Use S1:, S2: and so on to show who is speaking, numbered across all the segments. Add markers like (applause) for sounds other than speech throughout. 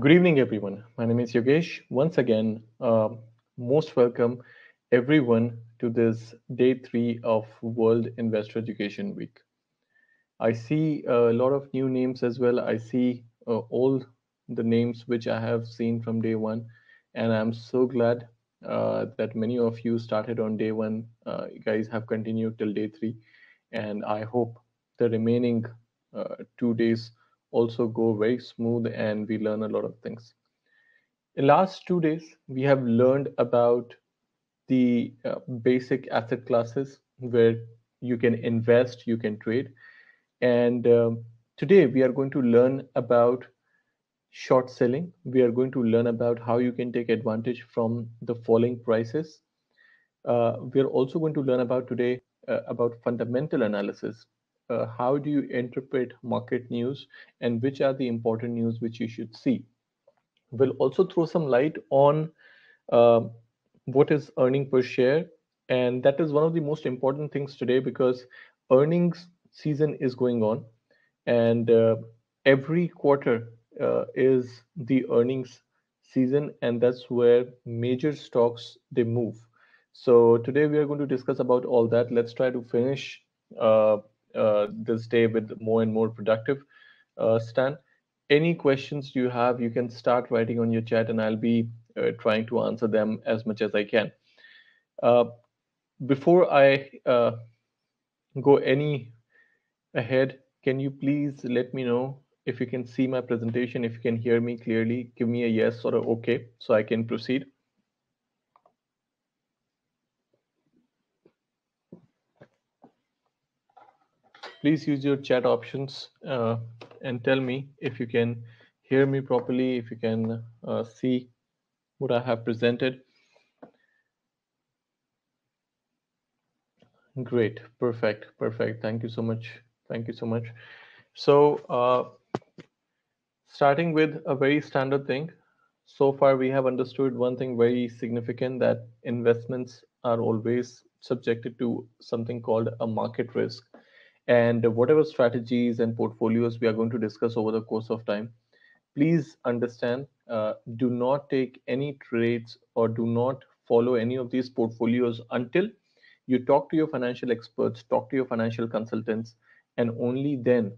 S1: Good evening, everyone. My name is Yogesh. Once again, uh, most welcome everyone to this day three of World Investor Education Week. I see a lot of new names as well. I see uh, all the names which I have seen from day one, and I'm so glad uh, that many of you started on day one. Uh, you guys have continued till day three, and I hope the remaining uh, two days also go very smooth and we learn a lot of things. In last two days, we have learned about the uh, basic asset classes where you can invest, you can trade. And um, today we are going to learn about short selling. We are going to learn about how you can take advantage from the falling prices. Uh, we are also going to learn about today uh, about fundamental analysis uh, how do you interpret market news and which are the important news which you should see. We'll also throw some light on uh, what is earning per share. And that is one of the most important things today because earnings season is going on and uh, every quarter uh, is the earnings season and that's where major stocks they move so today we are going to discuss about all that let's try to finish uh, uh, this day with more and more productive. Uh, Stan, any questions you have, you can start writing on your chat, and I'll be uh, trying to answer them as much as I can. before I go any ahead, can you please let me know if you can see my presentation, if you can hear me clearly, give me a yes or a okay so I can proceed. please use your chat options uh, and tell me if you can hear me properly, if you can uh, see what I have presented. Great, perfect, perfect. Thank you so much. Thank you so much. So uh, starting with a very standard thing, so far we have understood one thing very significant that investments are always subjected to something called a market risk and whatever strategies and portfolios we are going to discuss over the course of time please understand uh, do not take any trades or do not follow any of these portfolios until you talk to your financial experts talk to your financial consultants and only then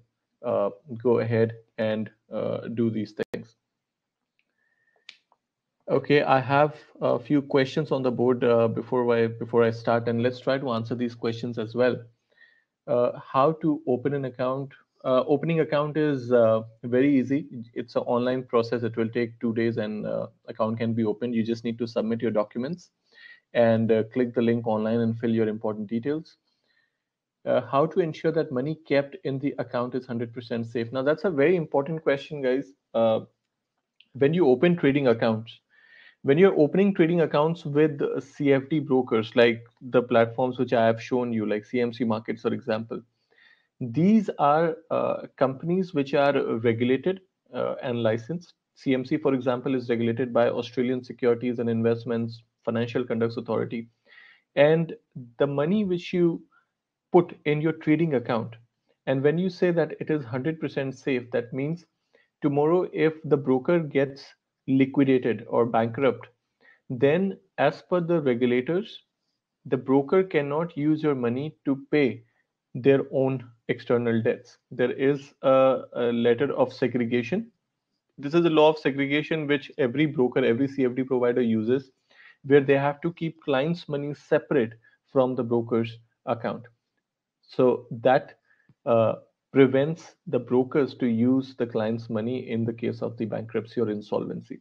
S1: uh, go ahead and uh, do these things okay i have a few questions on the board uh, before i before i start and let's try to answer these questions as well uh, how to open an account. Uh, opening account is uh, very easy. It's an online process. It will take two days, and account can be opened. You just need to submit your documents and click the link online and fill your important details. Uh, how to ensure that money kept in the account is 100% safe now that's a very important question guys uh, when you open trading accounts when you're opening trading accounts with cfd brokers like the platforms which i have shown you like cmc markets for example these are uh, companies which are regulated uh, and licensed cmc for example is regulated by australian securities and investments financial Conducts authority and the money which you put in your trading account and when you say that it is 100% safe that means tomorrow if the broker gets liquidated or bankrupt, then as per the regulators, the broker cannot use your money to pay their own external debts. There is a, a, letter of segregation. This is a law of segregation which every broker, every CFD provider uses, where they have to keep clients' money separate from the broker's account. So that uh, prevents the brokers to use the client's money in the case of the bankruptcy or insolvency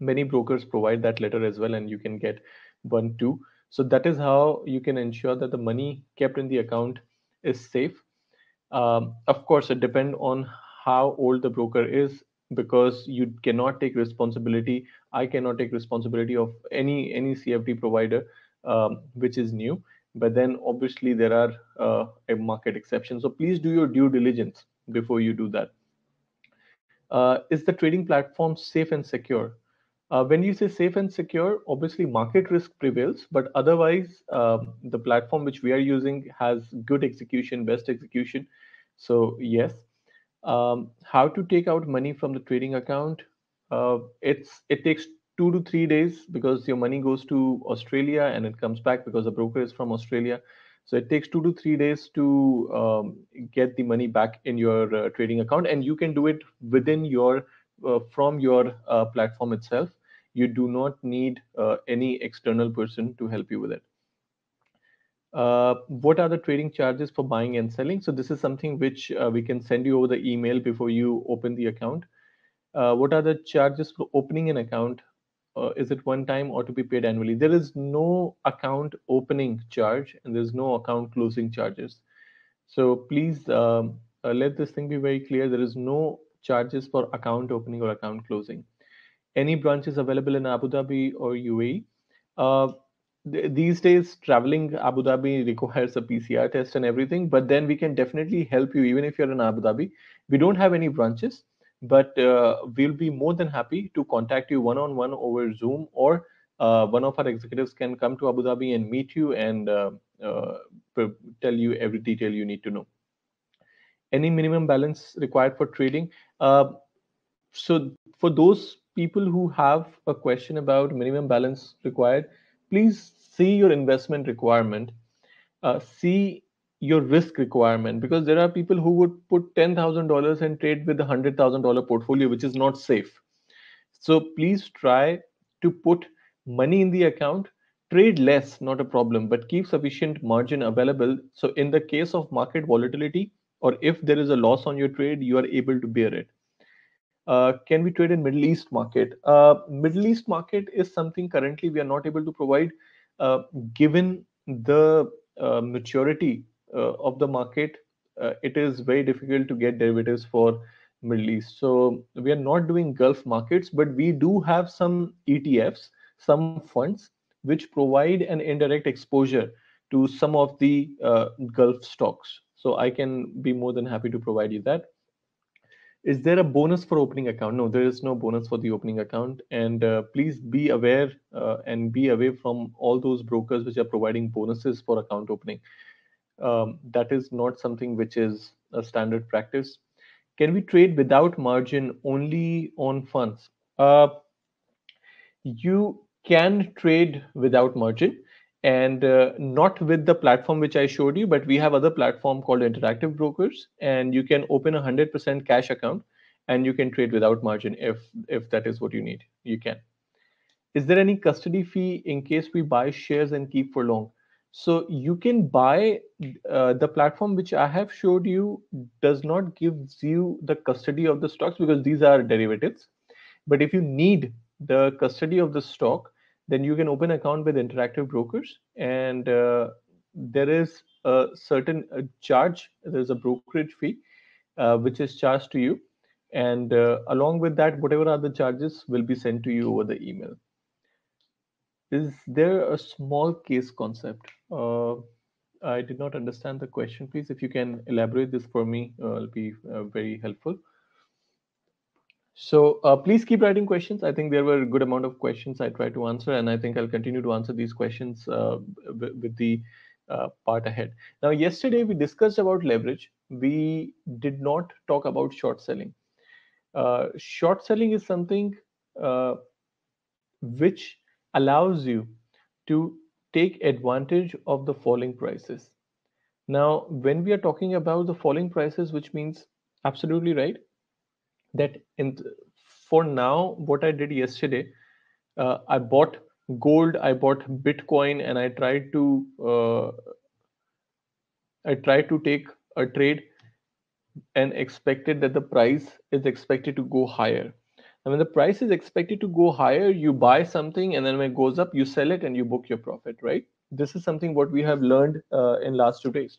S1: many brokers provide that letter as well and you can get one too so that is how you can ensure that the money kept in the account is safe um, of course it depends on how old the broker is because you cannot take responsibility i cannot take responsibility of any any cfd provider um, which is new but then obviously there are uh, a market exception so please do your due diligence before you do that. Uh, is the trading platform safe and secure uh, when you say safe and secure obviously market risk prevails but otherwise um, the platform which we are using has good execution best execution so yes um, how to take out money from the trading account uh, it's it takes two to three days because your money goes to Australia and it comes back because the broker is from Australia. So it takes two to three days to um, get the money back in your uh, trading account, and you can do it within your uh, from your uh, platform itself. You do not need uh, any external person to help you with it. Uh, what are the trading charges for buying and selling? So this is something which uh, we can send you over the email before you open the account. what are the charges for opening an account? uh, is it one time or to be paid annually there is no account opening charge and there's no account closing charges so please um, uh, let this thing be very clear there is no charges for account opening or account closing any branches available in abu dhabi or uae uh, these days traveling abu dhabi (laughs) requires a pcr test and everything but then we can definitely help you even if you're in abu dhabi we don't have any branches but uh, we'll be more than happy to contact you one on one over Zoom, or uh, one of our executives can come to Abu Dhabi and meet you and uh, tell you every detail you need to know. Any minimum balance required for trading? so for those people who have a question about minimum balance required, please see your investment requirement. Uh, see your risk requirement because there are people who would put $10,000 and trade with a $100,000 portfolio, which is not safe. So please try to put money in the account. Trade less, not a problem, but keep sufficient margin available. So, in the case of market volatility, or if there is a loss on your trade, you are able to bear it. Uh, can we trade in Middle East market? Uh, Middle East market is something currently we are not able to provide, uh, given the uh, maturity uh, of the market, uh, it is very difficult to get derivatives for Middle East. So we are not doing Gulf markets, but we do have some ETFs, some funds which provide an indirect exposure to some of the uh, Gulf stocks. So I can be more than happy to provide you that. Is there a bonus for opening account? No, there is no bonus for the opening account. And uh, please be aware uh, and be away from all those brokers which are providing bonuses for account opening um, that is not something which is a standard practice. Can we trade without margin only on funds? Uh, you can trade without margin and uh, not with the platform which I showed you, but we have other platform called Interactive Brokers, and you can open a 100% cash account and you can trade without margin if if that is what you need. You can. Is there any custody fee in case we buy shares and keep for long? so you can buy uh, the platform which i have showed you does not give you the custody of the stocks because these are derivatives but if you need the custody of the stock then you can open account with interactive brokers and uh, there is a certain charge there's a brokerage fee uh, which is charged to you and uh, along with that whatever other charges will be sent to you over the email is there a small case concept? Uh, I did not understand the question. Please, if you can elaborate this for me, uh, it'll be uh, very helpful. So uh, please keep writing questions. I think there were a good amount of questions I tried to answer, and I think I'll continue to answer these questions uh, with the uh, part ahead. Now, yesterday we discussed about leverage. We did not talk about short selling. short selling is something which allows you to take advantage of the falling prices. Now, when we are talking about the falling prices, which means absolutely right that in for now, what I did yesterday, uh, I bought gold, I bought Bitcoin, and I tried to uh, I tried to take a trade and expected that the price is expected to go higher and when the price is expected to go higher, you buy something, and then when it goes up, you sell it and you book your profit, right? This is something what we have learned uh, in last two days.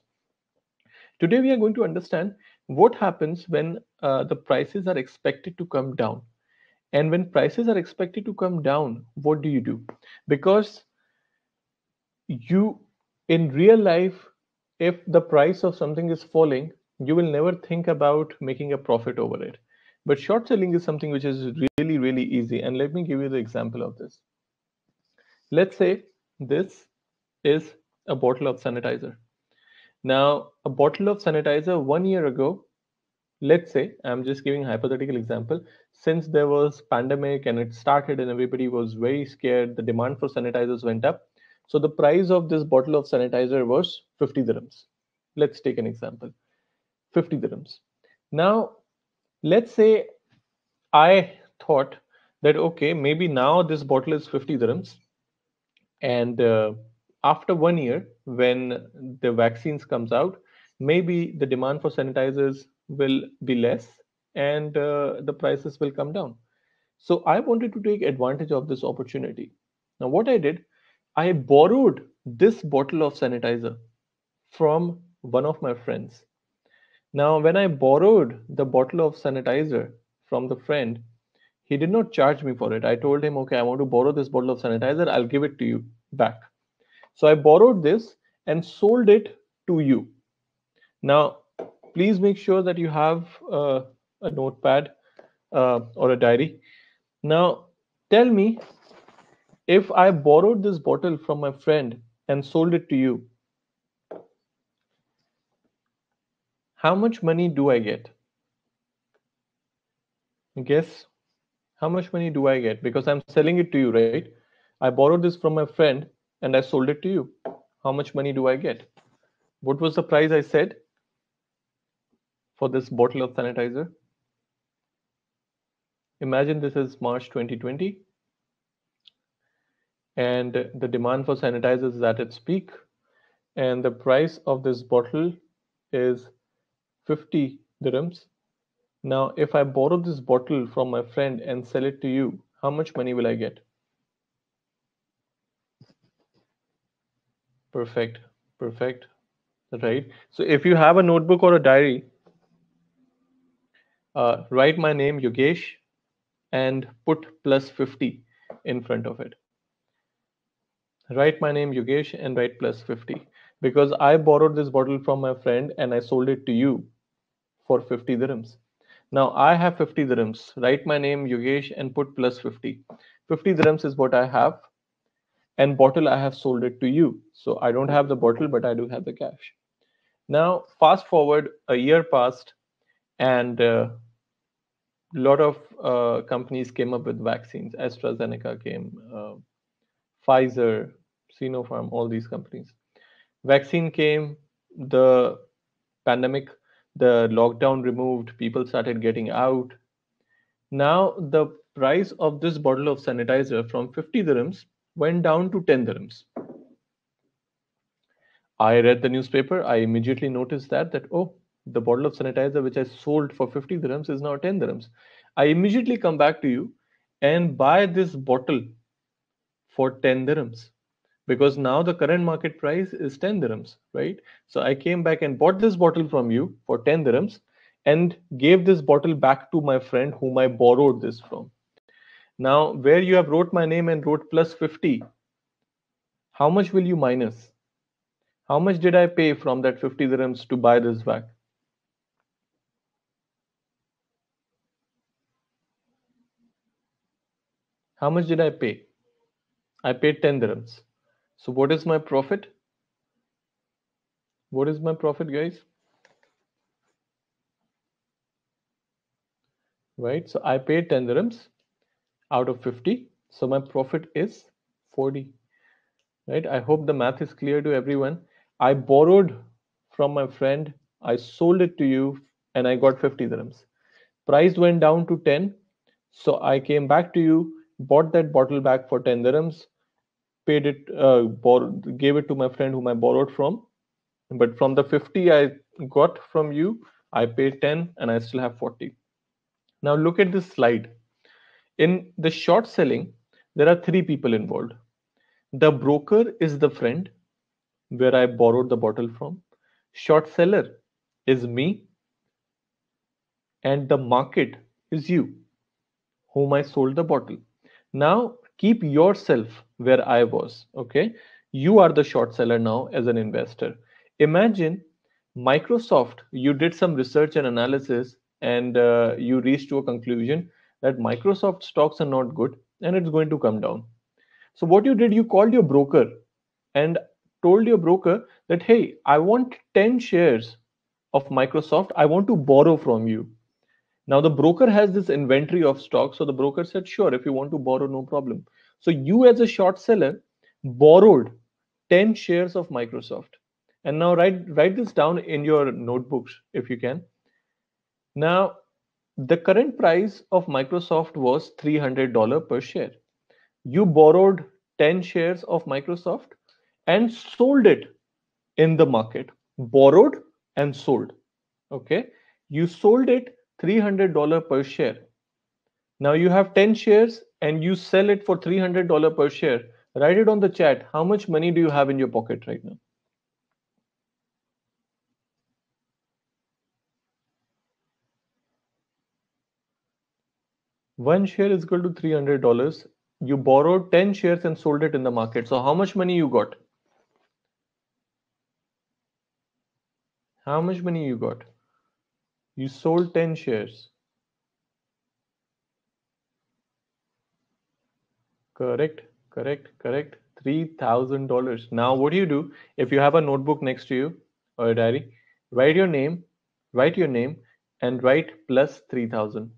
S1: Today, we are going to understand what happens when uh, the prices are expected to come down. And when prices are expected to come down, what do you do? Because you, in real life, if the price of something is falling, you will never think about making a profit over it but short selling is something which is really, really easy. And let me give you the example of this. Let's say this is a bottle of sanitizer. Now, a bottle of sanitizer one year ago, let's say, I'm just giving hypothetical example, since there was pandemic and it started and everybody was very scared, the demand for sanitizers went up. So the price of this bottle of sanitizer was 50 dirhams. Let's take an example, 50 dirhams. Now, let's say I thought that, okay, maybe now this bottle is 50 dirhams. And uh, after one year, when the vaccines comes out, maybe the demand for sanitizers will be less and uh, the prices will come down. So I wanted to take advantage of this opportunity. Now, what I did, I borrowed this bottle of sanitizer from one of my friends now, when I borrowed the bottle of sanitizer from the friend, he did not charge me for it. I told him, okay, I want to borrow this bottle of sanitizer. I'll give it to you back. So I borrowed this and sold it to you. Now, please make sure that you have uh, a notepad uh, or a diary. Now, tell me if I borrowed this bottle from my friend and sold it to you, how much money do I get? Guess how much money do I get? Because I'm selling it to you, right? I borrowed this from my friend and I sold it to you. How much money do I get? What was the price I said for this bottle of sanitizer? Imagine this is March 2020 and the demand for sanitizers is at its peak and the price of this bottle is 50 dirhams. Now, if I borrow this bottle from my friend and sell it to you, how much money will I get? Perfect, perfect, right? So if you have a notebook or a diary, uh, write my name, Yogesh, and put plus 50 in front of it. Write my name, Yogesh, and write plus 50 because I borrowed this bottle from my friend and I sold it to you for 50 dirhams. Now I have 50 dirhams. Write my name Yogesh and put plus 50. 50 dirhams is what I have. And bottle I have sold it to you. So I don't have the bottle, but I do have the cash. Now fast forward a year passed, and a uh, lot of uh, companies came up with vaccines. AstraZeneca came, uh, Pfizer, Sinopharm, all these companies vaccine came, the pandemic, the lockdown removed, people started getting out. Now the price of this bottle of sanitizer from 50 dirhams went down to 10 dirhams. I read the newspaper. I immediately noticed that that oh, the bottle of sanitizer which I sold for 50 dirhams is now 10 dirhams. I immediately come back to you and buy this bottle for 10 dirhams because now the current market price is 10 dirhams, right? So I came back and bought this bottle from you for 10 dirhams and gave this bottle back to my friend whom I borrowed this from. Now, where you have wrote my name and wrote plus 50, how much will you minus? How much did I pay from that 50 dirhams to buy this back? How much did I pay? I paid 10 dirhams. So what is my profit? What is my profit, guys? Right, so I paid 10 dirhams out of 50. So my profit is 40, right? I hope the math is clear to everyone. I borrowed from my friend. I sold it to you and I got 50 dirhams. Price went down to 10. So I came back to you, bought that bottle back for 10 dirhams, paid it, uh, gave it to my friend whom I borrowed from. But from the 50 I got from you, I paid 10 and I still have 40. Now look at this slide. In the short selling, there are three people involved. The broker is the friend where I borrowed the bottle from. Short seller is me. And the market is you, whom I sold the bottle. Now keep yourself where I was. Okay. You are the short seller now as an investor. Imagine Microsoft, you did some research and analysis and uh, you reached to a conclusion that Microsoft stocks are not good and it's going to come down. So, what you did, you called your broker and told your broker that, hey, I want 10 shares of Microsoft. I want to borrow from you. Now the broker has this inventory of stock. So the broker said, sure, if you want to borrow, no problem. So you as a short seller borrowed 10 shares of Microsoft. And now write, write this down in your notebooks if you can. Now, the current price of Microsoft was $300 per share. You borrowed 10 shares of Microsoft and sold it in the market. Borrowed and sold. Okay. You sold it $300 per share. Now you have 10 shares and you sell it for $300 per share. Write it on the chat. How much money do you have in your pocket right now? One share is equal to $300. You borrowed 10 shares and sold it in the market. So how much money you got? How much money you got? You sold 10 shares. Correct, correct, correct. $3,000. Now, what do you do if you have a notebook next to you or a diary? Write your name, write your name, and write plus 3,000.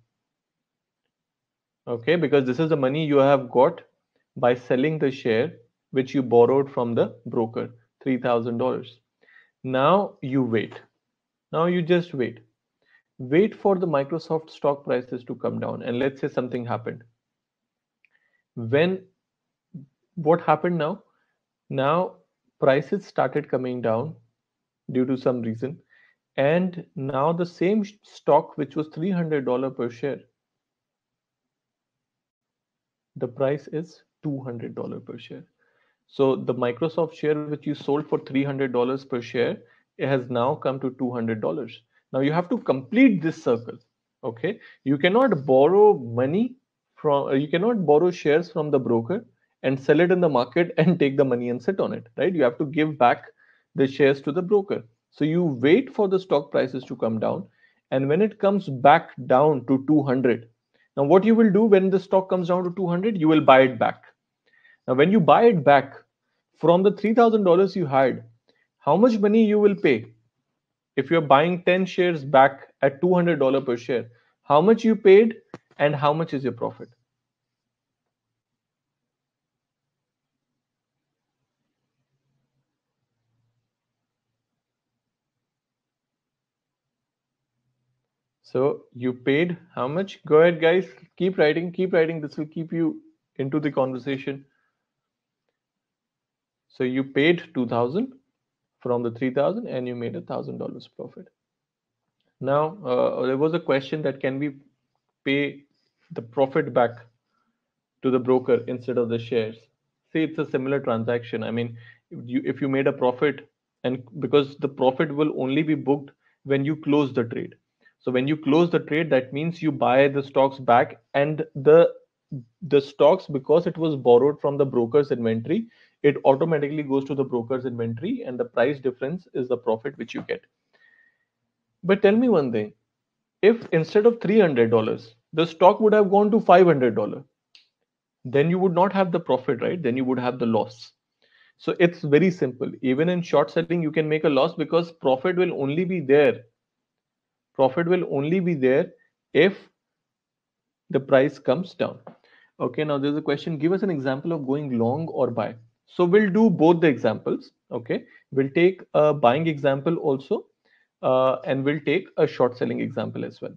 S1: Okay, because this is the money you have got by selling the share which you borrowed from the broker $3,000. Now you wait. Now you just wait wait for the Microsoft stock prices to come down. And let's say something happened. When what happened now? Now prices started coming down due to some reason. And now the same stock, which was $300 per share, the price is $200 per share. So the Microsoft share, which you sold for $300 per share, it has now come to $200 now you have to complete this circle. Okay. You cannot borrow money from, uh, you cannot borrow shares from the broker and sell it in the market (laughs) and take the money and sit on it, right? You have to give back the shares to the broker. So you wait for the stock prices to come down. And when it comes back down to 200, now what you will do when the stock comes down to 200, you will buy it back. Now, when you buy it back from the $3,000 you had, how much money you will pay? if you're buying 10 shares back at $200 per share, how much you paid and how much is your profit? So you paid how much? Go ahead, guys. Keep writing, keep writing. This will keep you into the conversation. So you paid 2000 from the 3000 and you made a thousand dollars profit now uh, there was a question that can we pay the profit back to the broker instead of the shares see it's a similar transaction i mean if you if you made a profit and because the profit will only be booked when you close the trade so when you close the trade that means you buy the stocks back and the the stocks because it was borrowed from the broker's inventory it automatically goes to the broker's inventory and the price difference is the profit which you get but tell me one thing if instead of $300 the stock would have gone to $500 then you would not have the profit right then you would have the loss so it's very simple even in short selling you can make a loss because profit will only be there profit will only be there if the price comes down okay now there's a question give us an example of going long or buy so we'll do both the examples. Okay, we'll take a buying example also, uh, and we'll take a short selling example as well,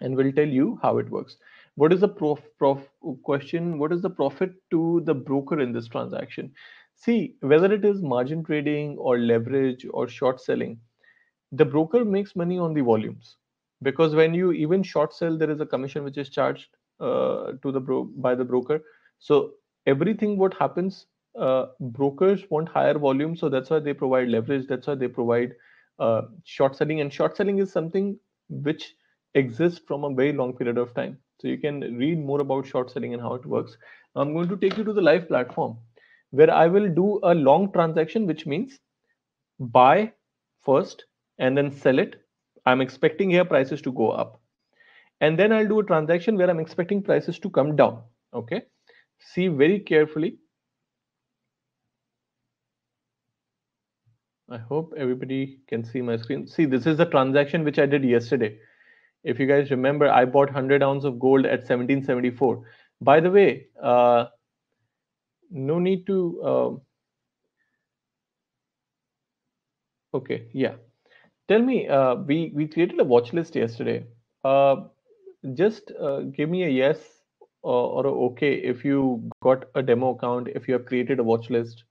S1: and we'll tell you how it works. What is the prof, prof question? What is the profit to the broker in this transaction? See whether it is margin trading or leverage or short selling, the broker makes money on the volumes because when you even short sell, there is a commission which is charged uh, to the bro- by the broker. So everything what happens uh, brokers want higher volume, so that's why they provide leverage. That's why they provide uh, short selling, and short selling is something which exists from a very long period of time. So you can read more about short selling and how it works. I'm going to take you to the live platform where I will do a long transaction, which means buy first and then sell it. I'm expecting here prices to go up. And then I'll do a transaction where I'm expecting prices to come down. Okay. See very carefully I hope everybody can see my screen. See, this is the transaction which I did yesterday. If you guys remember, I bought 100 ounces of gold at 1774. By the way, uh, no need to. Um, okay, yeah. Tell me, uh, we we created a watch list yesterday. Uh, just uh, give me a yes or, or a okay if you got a demo account, if you have created a watch list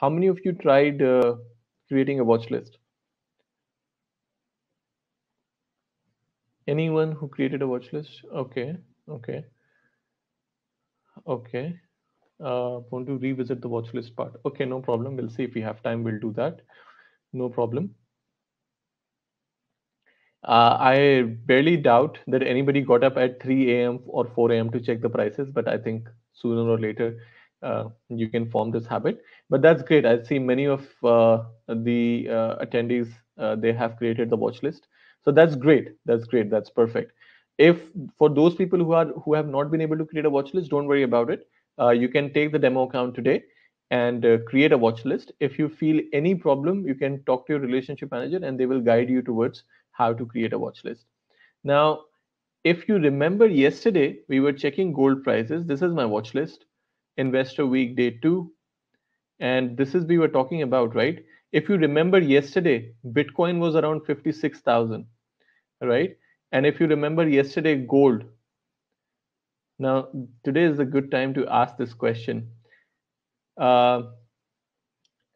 S1: how many of you tried uh, creating a watch list? Anyone who created a watch list? Okay, okay, okay. Uh, want to revisit the watch list part. Okay, no problem. We'll see if we have time. We'll do that. No problem. Uh, I barely doubt that anybody got up at 3 a.m. or 4 a.m. to check the prices, but I think sooner or later uh, you can form this habit but that's great i see many of uh, the uh, attendees uh, they have created the watch list so that's great that's great that's perfect if for those people who are who have not been able to create a watch list don't worry about it uh, you can take the demo account today and create a watch list if you feel any problem you can talk to your relationship manager and they will guide you towards how to create a watch list now if you remember yesterday we were checking gold prices this is my watch list investor week day 2 and this is we were talking about right if you remember yesterday bitcoin was around 56000 right and if you remember yesterday gold now today is a good time to ask this question uh,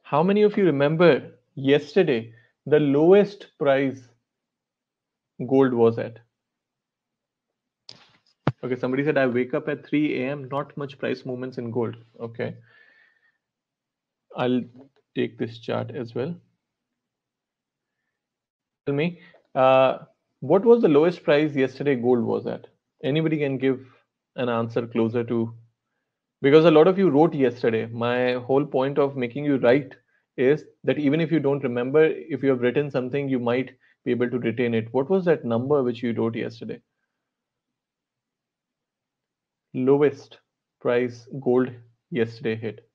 S1: how many of you remember yesterday the lowest price gold was at okay somebody said i wake up at 3 a.m not much price movements in gold okay I'll take this chart as well. Tell me, uh, what was the lowest price yesterday gold was at? Anybody can give an answer closer to, because a lot of you wrote yesterday. My whole point of making you write is that even if you don't remember, if you have written something, you might be able to retain it. What was that number which you wrote yesterday? Lowest price gold yesterday hit.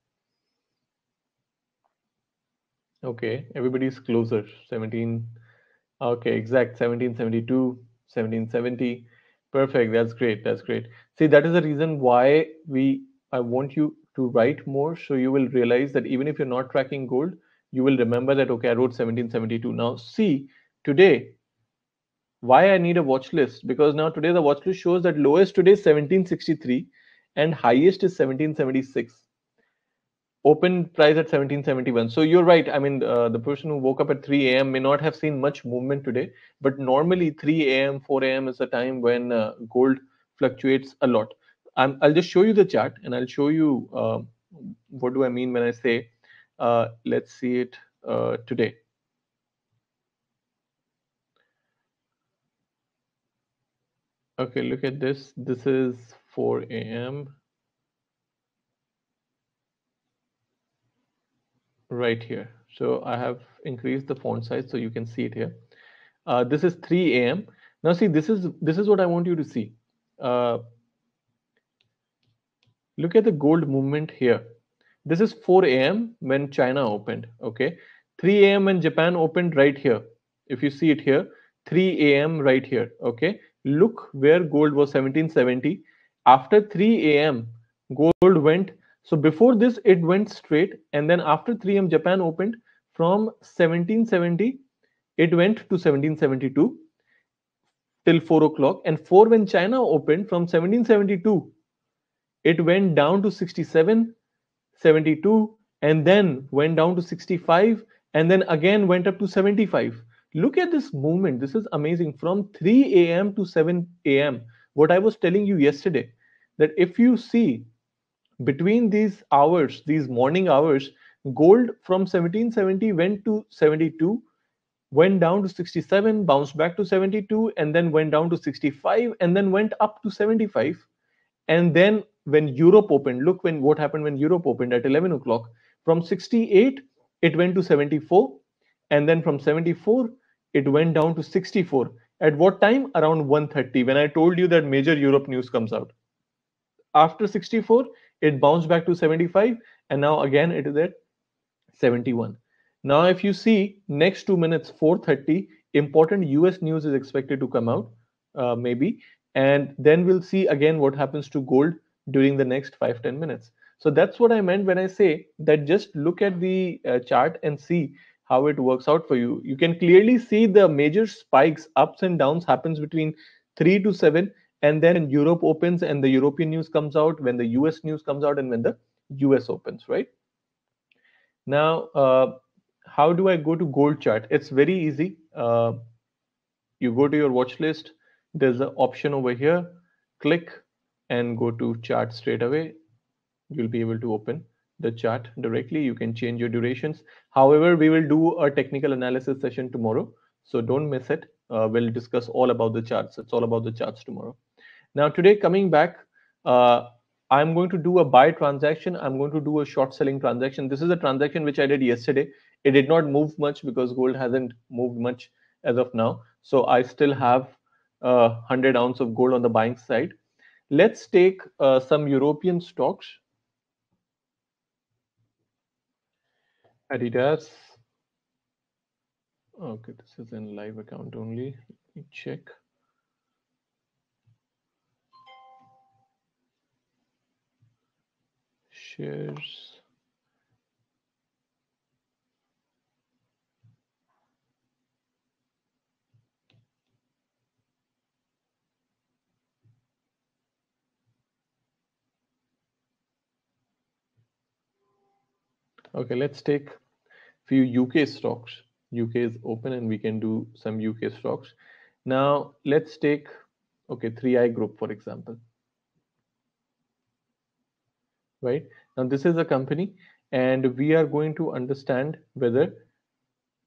S1: Okay, everybody's closer. 17. Okay, exact. 1772, 1770. Perfect. That's great. That's great. See, that is the reason why we I want you to write more, so you will realize that even if you're not tracking gold, you will remember that okay, I wrote 1772. Now, see today why I need a watch list because now today the watch list shows that lowest today is 1763 and highest is 1776 open price at 1771 so you're right i mean uh, the person who woke up at 3 a.m may not have seen much movement today but normally 3 a.m 4 a.m is a time when uh, gold fluctuates a lot i will just show you the chart and i'll show you uh, what do i mean when i say uh, let's see it uh, today okay look at this this is 4 a.m right here. So I have increased the font size so you can see it here. Uh, this is 3 a.m. Now see, this is this is what I want you to see. Uh, look at the gold movement here. This is 4 a.m. when China opened. Okay, 3 a.m. when Japan opened right here. If you see it here, 3 a.m. right here. Okay, look where gold was 1770. After 3 a.m., gold went so before this, it went straight. And then after 3M Japan opened from 1770, it went to 1772 till 4 o'clock. And 4 when China opened from 1772, it went down to 67, 72, and then went down to 65, and then again went up to 75. Look at this movement. This is amazing. From 3 a.m. to 7 a.m., what I was telling you yesterday, that if you see between these hours, these morning hours, gold from 1770 went to 72, went down to 67, bounced back to 72, and then went down to 65, and then went up to 75. And then when Europe opened, look when what happened when Europe opened at 11 o'clock. From 68, it went to 74, and then from 74, it went down to 64. At what time? Around 1:30. When I told you that major Europe news comes out. After 64, it bounced back to 75 and now again it is at 71 now if you see next two minutes 430 important us news is expected to come out uh, maybe and then we'll see again what happens to gold during the next 5 10 minutes so that's what i meant when i say that just look at the uh, chart and see how it works out for you you can clearly see the major spikes ups and downs happens between 3 to 7 and then Europe opens and the European news comes out when the US news comes out and when the US opens, right? Now, uh, how do I go to gold chart? It's very easy. Uh, you go to your watch list. There's an option over here. Click and go to chart straight away. You'll be able to open the chart directly. You can change your durations. However, we will do a technical analysis session tomorrow. So don't miss it. Uh, we'll discuss all about the charts. It's all about the charts tomorrow. Now today, coming back, uh, I'm going to do a buy transaction. I'm going to do a short selling transaction. This is a transaction which I did yesterday. It did not move much because gold hasn't moved much as of now. So I still have uh, 100 ounce of gold on the buying side. Let's take uh, some European stocks. Adidas. Okay, this is in live account only. Let me check. Okay, let's take few UK stocks. UK is open and we can do some UK stocks. Now let's take, okay, 3i Group, for example. Right? Now this is a company and we are going to understand whether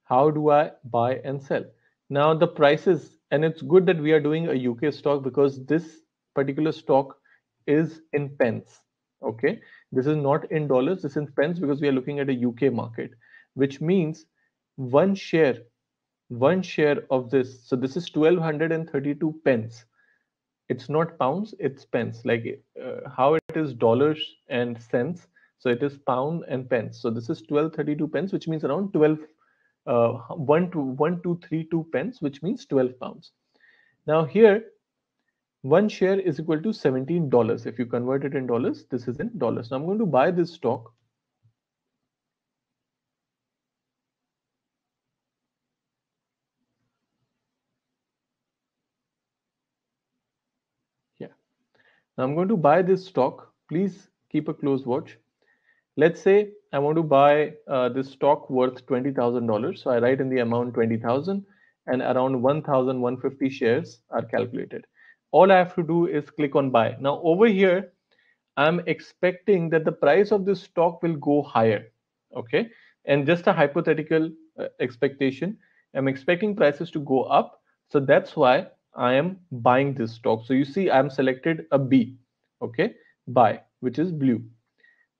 S1: how do I buy and sell. Now the prices and it's good that we are doing a UK stock because this particular stock is in pence. Okay, this is not in dollars, this is in pence because we are looking at a UK market, which means one share, one share of this. So this is 1232 pence. It's not pounds, it's pence. Like uh, how is dollars and cents. So it is pound and pence. So this is 1232 pence, which means around 12, uh, 1 to 2 pence, which means 12 pounds. Now here, one share is equal to $17. If you convert it in dollars, this is in dollars. Now I'm going to buy this stock Now I'm going to buy this stock. Please keep a close watch. Let's say I want to buy uh, this stock worth $20,000. So I write in the amount 20,000 and around 1,150 shares are calculated. All I have to do is click on buy. Now over here, I'm expecting that the price of this stock will go higher. Okay. And just a hypothetical uh, expectation. I'm expecting prices to go up. So that's why I am buying this stock. So you see, I'm selected a B, okay, buy, which is blue.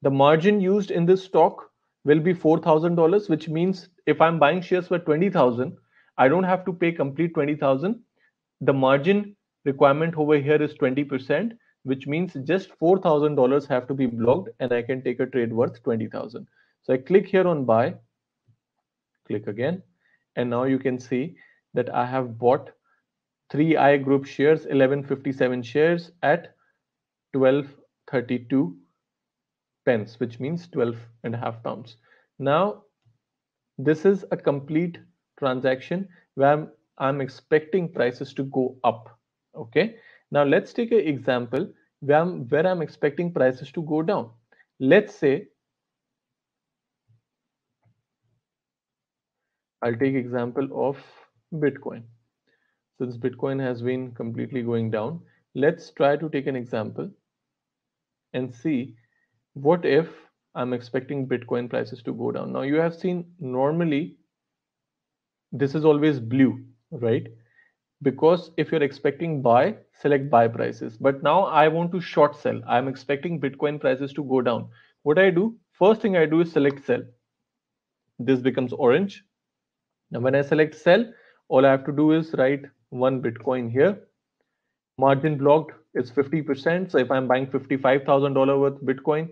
S1: The margin used in this stock will be $4,000, which means if I'm buying shares for 20,000, I don't have to pay complete 20,000. The margin requirement over here is 20%, which means just $4,000 have to be blocked and I can take a trade worth 20,000. So I click here on buy, click again, and now you can see that I have bought 3i group shares 1157 shares at 1232 pence which means 12 and a half pounds now this is a complete transaction where I'm, I'm expecting prices to go up okay now let's take an example where I'm, where I'm expecting prices to go down let's say I'll take example of Bitcoin since Bitcoin has been completely going down. Let's try to take an example and see what if I'm expecting Bitcoin prices to go down. Now you have seen normally this is always blue, right? Because if you're expecting buy, select buy prices. But now I want to short sell. I'm expecting Bitcoin prices to go down. What I do, first thing I do is select sell. This becomes orange. Now when I select sell, all I have to do is write one Bitcoin here. Margin blocked is 50%. So if I'm buying $55,000 worth Bitcoin,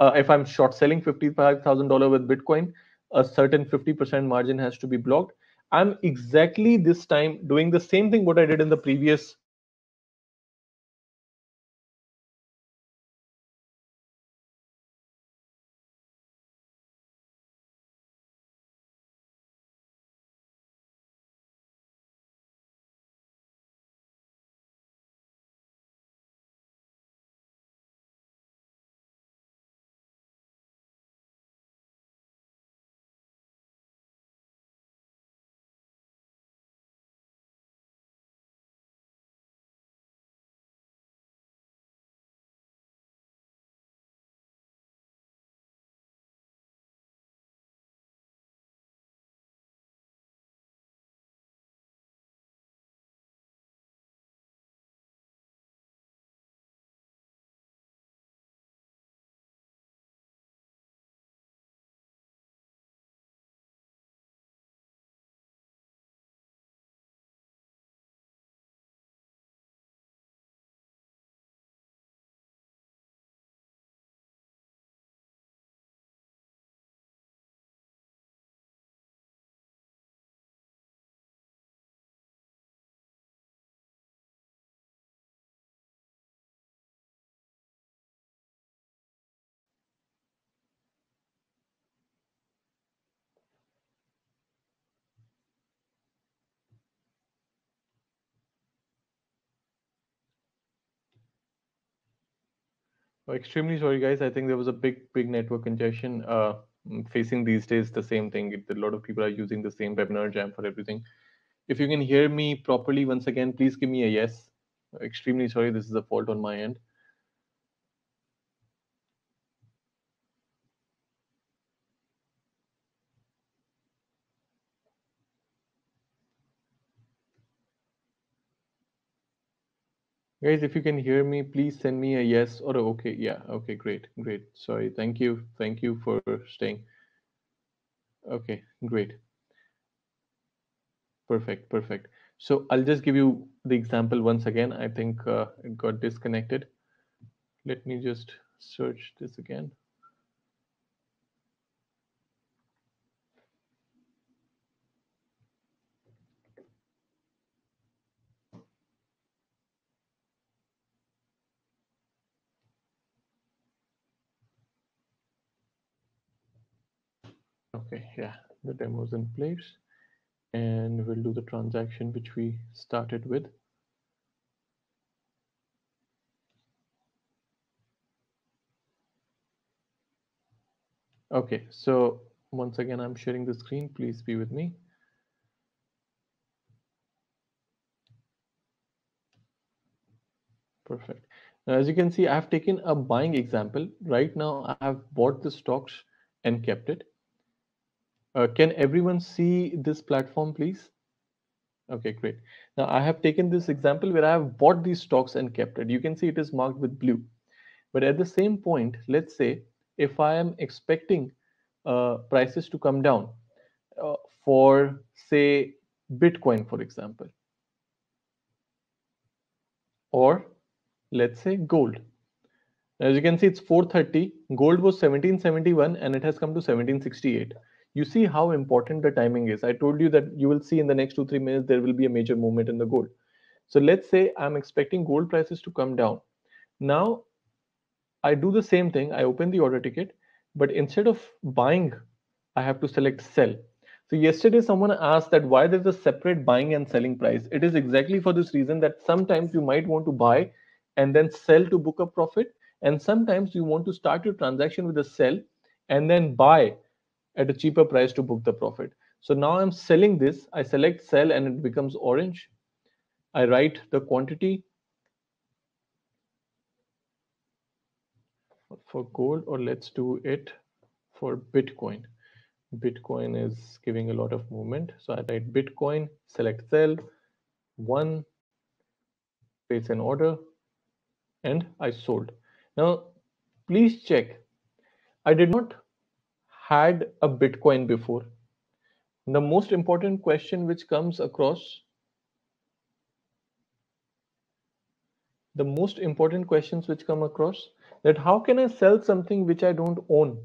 S1: uh, if I'm short selling $55,000 worth Bitcoin, a certain 50% margin has to be blocked. I'm exactly this time doing the same thing what I did in the previous Extremely sorry, guys. I think there was a big, big network congestion uh, mm, facing these days. The same thing. A lot of people are using the same webinar jam for everything. If you can hear me properly once again, please give me a yes. Extremely sorry. This is a fault on my end. Guys, if you can hear me, please send me a yes or a okay. Yeah, okay, great, great. Sorry, thank you, thank you for staying. Okay, great. Perfect, perfect. So I'll just give you the example once again. I think uh, it got disconnected. Let me just search this again. Okay, yeah, the demo is in place. And we'll do the transaction which we started with. Okay, so once again, I'm sharing the screen. Please be with me. Perfect. Now, as you can see, I've taken a buying example. Right now, I have bought the stocks and kept it. Uh, can everyone see this platform, please? Okay, great. Now I have taken this example where I have bought these stocks and kept it. You can see it is marked with blue. But at the same point, let's say if I am expecting uh, prices to come down uh, for, say, Bitcoin, for example, or let's say gold. As you can see, it's 430. Gold was 1771 and it has come to 1768 you see how important the timing is. I told you that you will see in the next two, three minutes, there will be a major movement in the gold. So let's say I'm expecting gold prices to come down. Now I do the same thing. I open the order ticket, but instead of buying, I have to select sell. So yesterday someone asked that why there's a separate buying and selling price. It is exactly for this reason that sometimes you might want to buy and then sell to book a profit. And sometimes you want to start your transaction with a sell and then buy at a cheaper price to book the profit. So now I'm selling this. I select sell and it becomes orange. I write the quantity for gold or let's do it for Bitcoin. Bitcoin is giving a lot of movement. So I write Bitcoin, select sell, one, place an order, and I sold. Now, please check. I did not had a Bitcoin before? The most important question which comes across the most important questions which come across that how can I sell something which I don't own?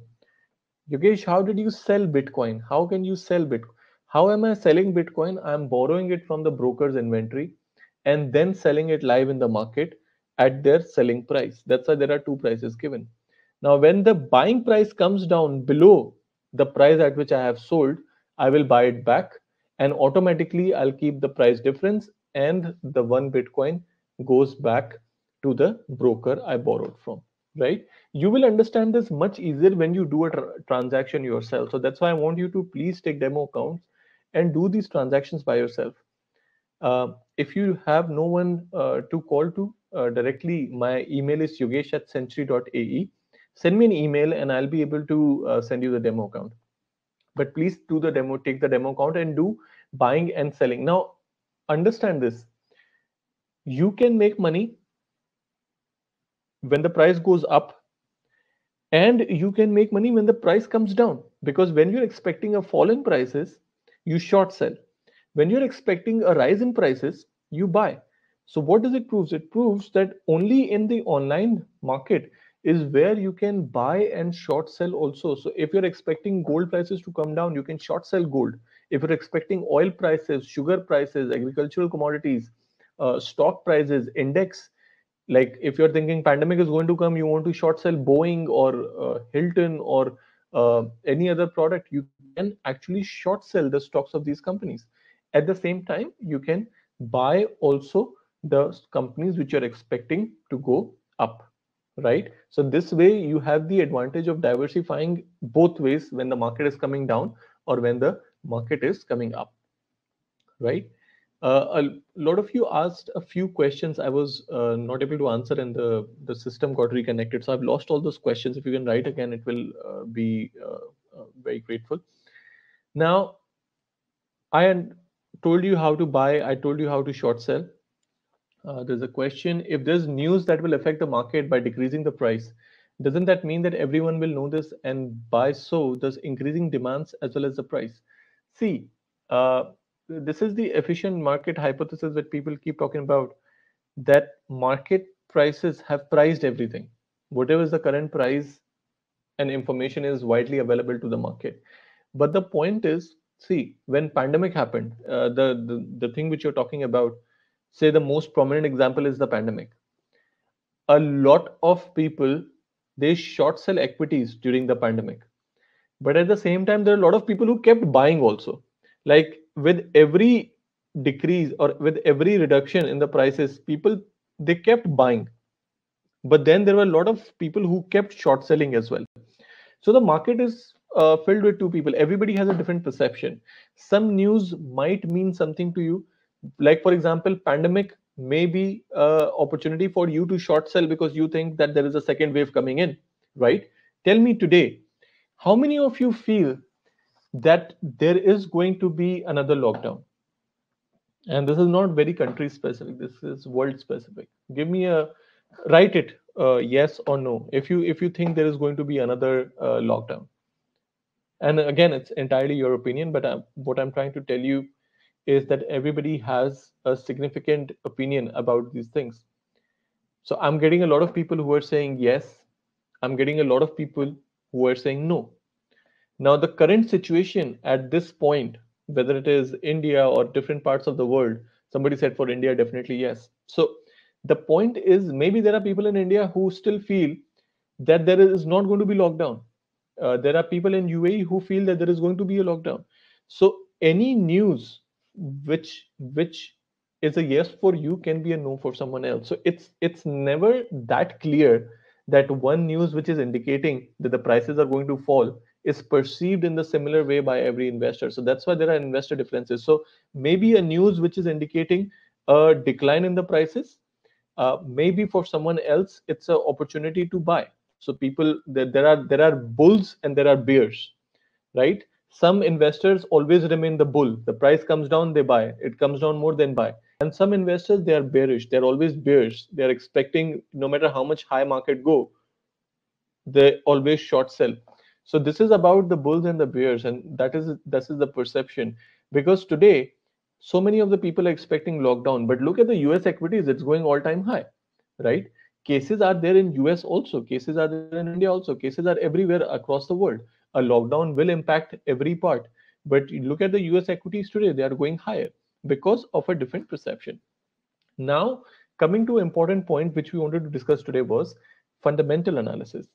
S1: Yogesh, how did you sell Bitcoin? How can you sell Bitcoin? How am I selling Bitcoin? I'm borrowing it from the broker's inventory and then selling it live in the market at their selling price. That's why there are two prices given. Now, when the buying price comes down below the price at which I have sold, I will buy it back and automatically I'll keep the price difference and the one Bitcoin goes back to the broker I borrowed from, right? You will understand this much easier when you do a transaction yourself. So that's why I want you to please take demo accounts and do these transactions by yourself. Uh, if you have no one uh, to call to uh, directly, my email is yogesh at century.ae send me an email and I'll be able to uh, send you the demo account. But please do the demo, take the demo account and do buying and selling. Now, understand this. You can make money when the price goes up and you can make money when the price comes down because when you're expecting a fall in prices you short sell when you're expecting a rise in prices you buy so what does it prove? it proves that only in the online market is where you can buy and short sell also. So if you're expecting gold prices to come down, you can short sell gold. If you're expecting oil prices, sugar prices, agricultural commodities, uh, stock prices, index, like if you're thinking pandemic is going to come, you want to short sell Boeing or uh, Hilton or uh, any other product, you can actually short sell the stocks of these companies. At the same time, you can buy also the companies which you're expecting to go up right? So this way you have the advantage of diversifying both ways when the market is coming down or when the market is coming up, right? Uh, a lot of you asked a few questions I was uh, not able to answer and the, the system got reconnected. So I've lost all those questions. If you can write again, it will uh, be uh, uh, very grateful. Now, I told you how to buy. I told you how to short sell. Uh, there's a question. If there's news that will affect the market by decreasing the price, doesn't that mean that everyone will know this and buy, so thus increasing demands as well as the price? See, uh, this is the efficient market hypothesis that people keep talking about that market prices have priced everything. Whatever is the current price and information is widely available to the market. But the point is, see, when pandemic happened, uh, the, the, the thing which you're talking about, say the most prominent example is the pandemic a lot of people they short sell equities during the pandemic but at the same time there are a lot of people who kept buying also like with every decrease or with every reduction in the prices people they kept buying but then there were a lot of people who kept short selling as well so the market is uh, filled with two people everybody has a different perception some news might mean something to you like for example pandemic may be uh, opportunity for you to short sell because you think that there is a second wave coming in right tell me today how many of you feel that there is going to be another lockdown and this is not very country specific this is world specific give me a write it uh, yes or no if you if you think there is going to be another uh, lockdown and again it's entirely your opinion but I'm, what i'm trying to tell you is that everybody has a significant opinion about these things. So I'm getting a lot of people who are saying yes. I'm getting a lot of people who are saying no. Now, the current situation at this point, whether it is India or different parts of the world, somebody said for India, definitely yes. So the point is maybe there are people in India who still feel that there is not going to be lockdown. Uh, there are people in UAE who feel that there is going to be a lockdown. So any news which which is a yes for you can be a no for someone else so it's it's never that clear that one news which is indicating that the prices are going to fall is perceived in the similar way by every investor so that's why there are investor differences so maybe a news which is indicating a decline in the prices uh, maybe for someone else it's an opportunity to buy so people there, there are there are bulls and there are bears right some investors always remain the bull the price comes down they buy it comes down more than buy and some investors they are bearish they're always bearish they're expecting no matter how much high market go they always short sell so this is about the bulls and the bears and that is this is the perception because today so many of the people are expecting lockdown but look at the us equities it's going all time high right cases are there in us also cases are there in india also cases are everywhere across the world a lockdown will impact every part. But look at the US equities today, they are going higher because of a different perception. Now, coming to an important point which we wanted to discuss today was fundamental analysis.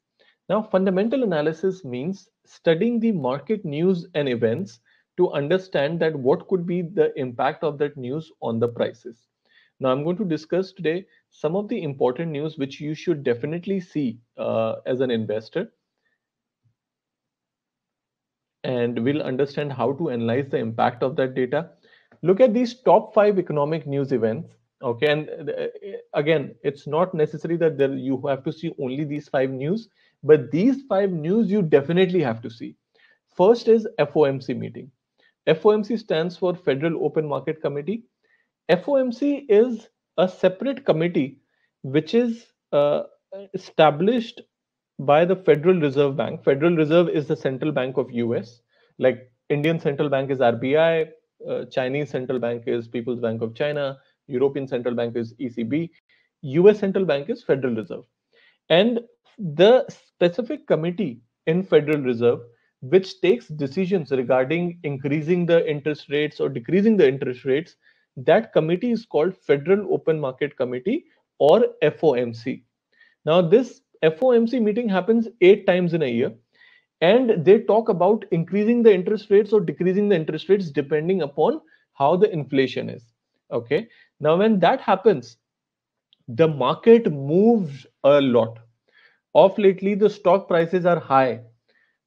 S1: Now, fundamental analysis means studying the market news and events to understand that what could be the impact of that news on the prices. Now, I'm going to discuss today some of the important news which you should definitely see uh, as an investor and we'll understand how to analyze the impact of that data. Look at these top five economic news events. Okay, and uh, uh, again, it's not necessary that there, you have to see only these five news, but these five news you definitely have to see. First is FOMC meeting. FOMC stands for Federal Open Market Committee. FOMC is a separate committee which is uh, established by the Federal Reserve Bank. Federal Reserve is the central bank of US. Like Indian Central Bank is RBI, uh, Chinese Central Bank is People's Bank of China, European Central Bank is ECB, US Central Bank is Federal Reserve. And the specific committee in Federal Reserve which takes decisions regarding increasing the interest rates or decreasing the interest rates that committee is called federal open market committee or fomc now this FOMC meeting happens eight times in a year, and they talk about increasing the interest rates or decreasing the interest rates depending upon how the inflation is. Okay. Now, when that happens, the market moves a lot. Off lately, the stock prices are high.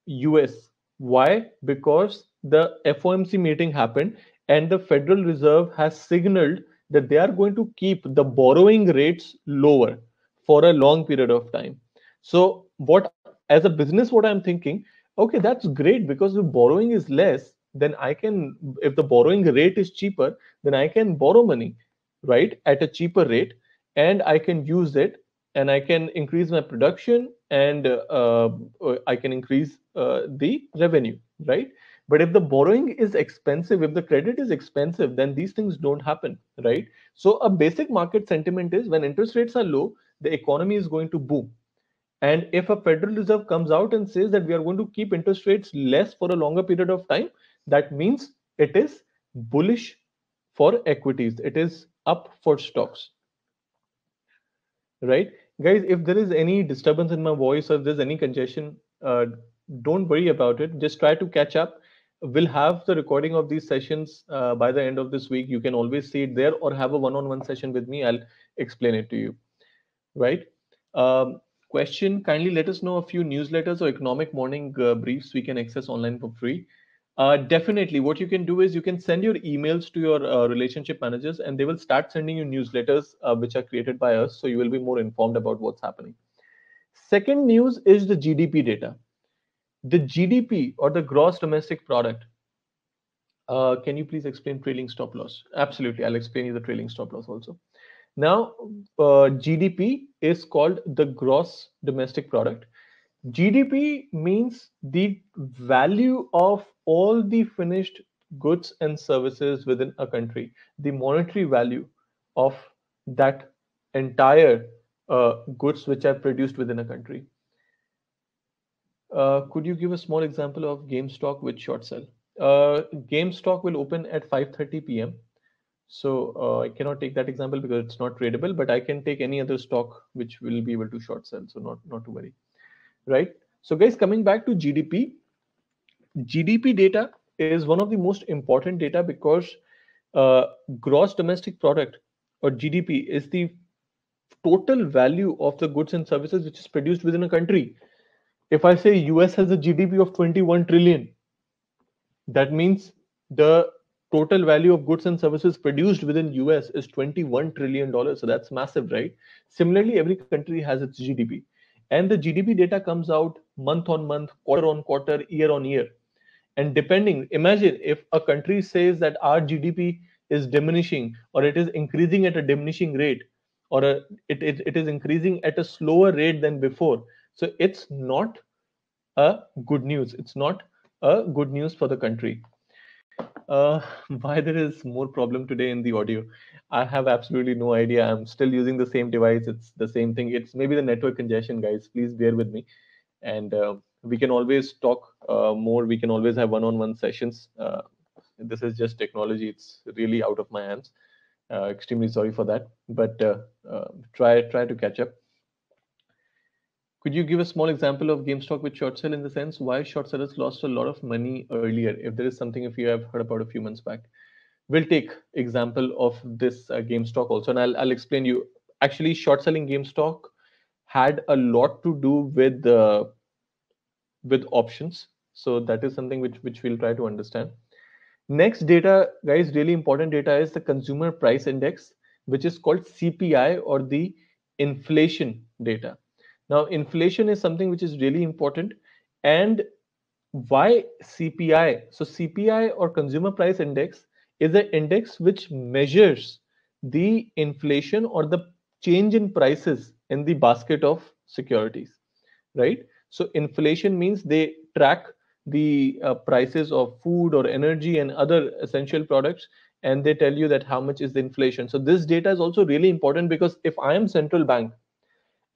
S1: US. Why? Because the FOMC meeting happened and the Federal Reserve has signaled that they are going to keep the borrowing rates lower for a long period of time. So what as a business, what I'm thinking, okay, that's great because the borrowing is less, then I can if the borrowing rate is cheaper, then I can borrow money, right, at a cheaper rate, and I can use it and I can increase my production and uh, uh, I can increase uh, the revenue, right? But if the borrowing is expensive, if the credit is expensive, then these things don't happen, right? So a basic market sentiment is when interest rates are low, the economy is going to boom. And if a Federal Reserve comes out and says that we are going to keep interest rates less for a longer period of time, that means it is bullish for equities. It is up for stocks. Right? Guys, if there is any disturbance in my voice or if there's any congestion, uh, don't worry about it. Just try to catch up. We'll have the recording of these sessions uh, by the end of this week. You can always see it there or have a one on one session with me. I'll explain it to you. Right? Um, question, kindly let us know a few newsletters or economic morning uh, briefs we can access online for free. Uh, definitely, what you can do is you can send your emails to your uh, relationship managers, and they will start sending you newsletters uh, which are created by us, so you will be more informed about what's happening. Second news is the GDP data. The GDP or the gross domestic product. Uh, can you please explain trailing stop loss? Absolutely, I'll explain you the trailing stop loss also. Now, uh, GDP is called the gross domestic product. GDP means the value of all the finished goods and services within a country, the monetary value of that entire uh, goods which are produced within a country. Uh, could you give a small example of GameStop with short sell? Uh, GameStop will open at 5:30 p.m. So uh, I cannot take that example because it's not tradable, but I can take any other stock which will be able to short sell. So not, not to worry, right? So guys, coming back to GDP, GDP data is one of the most important data because uh, gross domestic product or GDP is the total value of the goods and services which is produced within a country. If I say US has a GDP of 21 trillion, that means the total value of goods and services produced within US is 21 trillion dollars so that's massive right similarly every country has its GDP and the GDP data comes out month on month quarter on quarter year on year and depending imagine if a country says that our GDP is diminishing or it is increasing at a diminishing rate or a, it, it, it is increasing at a slower rate than before so it's not a good news it's not a good news for the country uh, (laughs) why there is more problem today in the audio? I have absolutely no idea. I'm still using the same device. It's the same thing. It's maybe the network congestion, guys. Please bear with me. And uh, we can always talk uh, more. We can always have one-on-one -on -one sessions. Uh, this is just technology. It's really out of my hands. Uh, extremely sorry for that, but uh, try try to catch up. Could you give a small example of GameStop with short sell in the sense why short sellers lost a lot of money earlier? If there is something if you have heard about a few months back, we'll take example of this uh, GameStop also, and I'll I'll explain you. Actually, short selling GameStop had a lot to do with uh, with options, so that is something which which we'll try to understand. Next data, guys, really important data is the consumer price index, which is called CPI or the inflation data now, inflation is something which is really important. And why CPI? So, CPI or Consumer Price Index is an index which measures the inflation or the change in prices in the basket of securities, right? So, inflation means they track the uh, prices of food or energy and other essential products and they tell you that how much is the inflation so this data is also really important because if i am central bank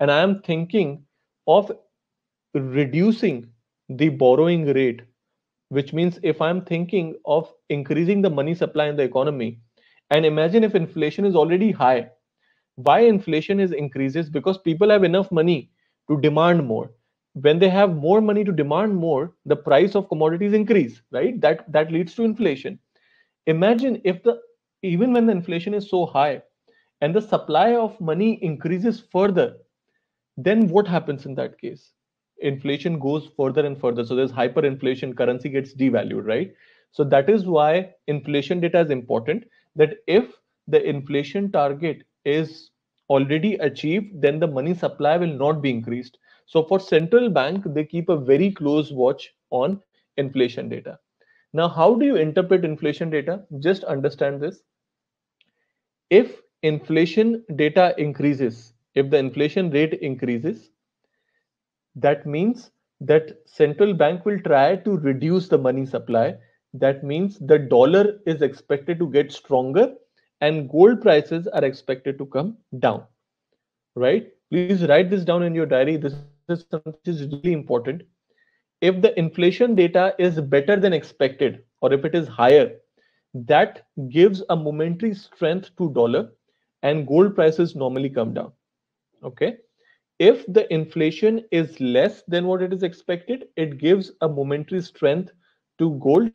S1: and i am thinking of reducing the borrowing rate which means if i'm thinking of increasing the money supply in the economy and imagine if inflation is already high why inflation is increases because people have enough money to demand more when they have more money to demand more the price of commodities increase right that that leads to inflation imagine if the even when the inflation is so high and the supply of money increases further then what happens in that case? Inflation goes further and further. So there's hyperinflation, currency gets devalued, right? So that is why inflation data is important. That if the inflation target is already achieved, then the money supply will not be increased. So for central bank, they keep a very close watch on inflation data. Now, how do you interpret inflation data? Just understand this. If inflation data increases, if the inflation rate increases that means that central bank will try to reduce the money supply that means the dollar is expected to get stronger and gold prices are expected to come down right please write this down in your diary this is something is really important if the inflation data is better than expected or if it is higher that gives a momentary strength to dollar and gold prices normally come down okay if the inflation is less than what it is expected it gives a momentary strength to gold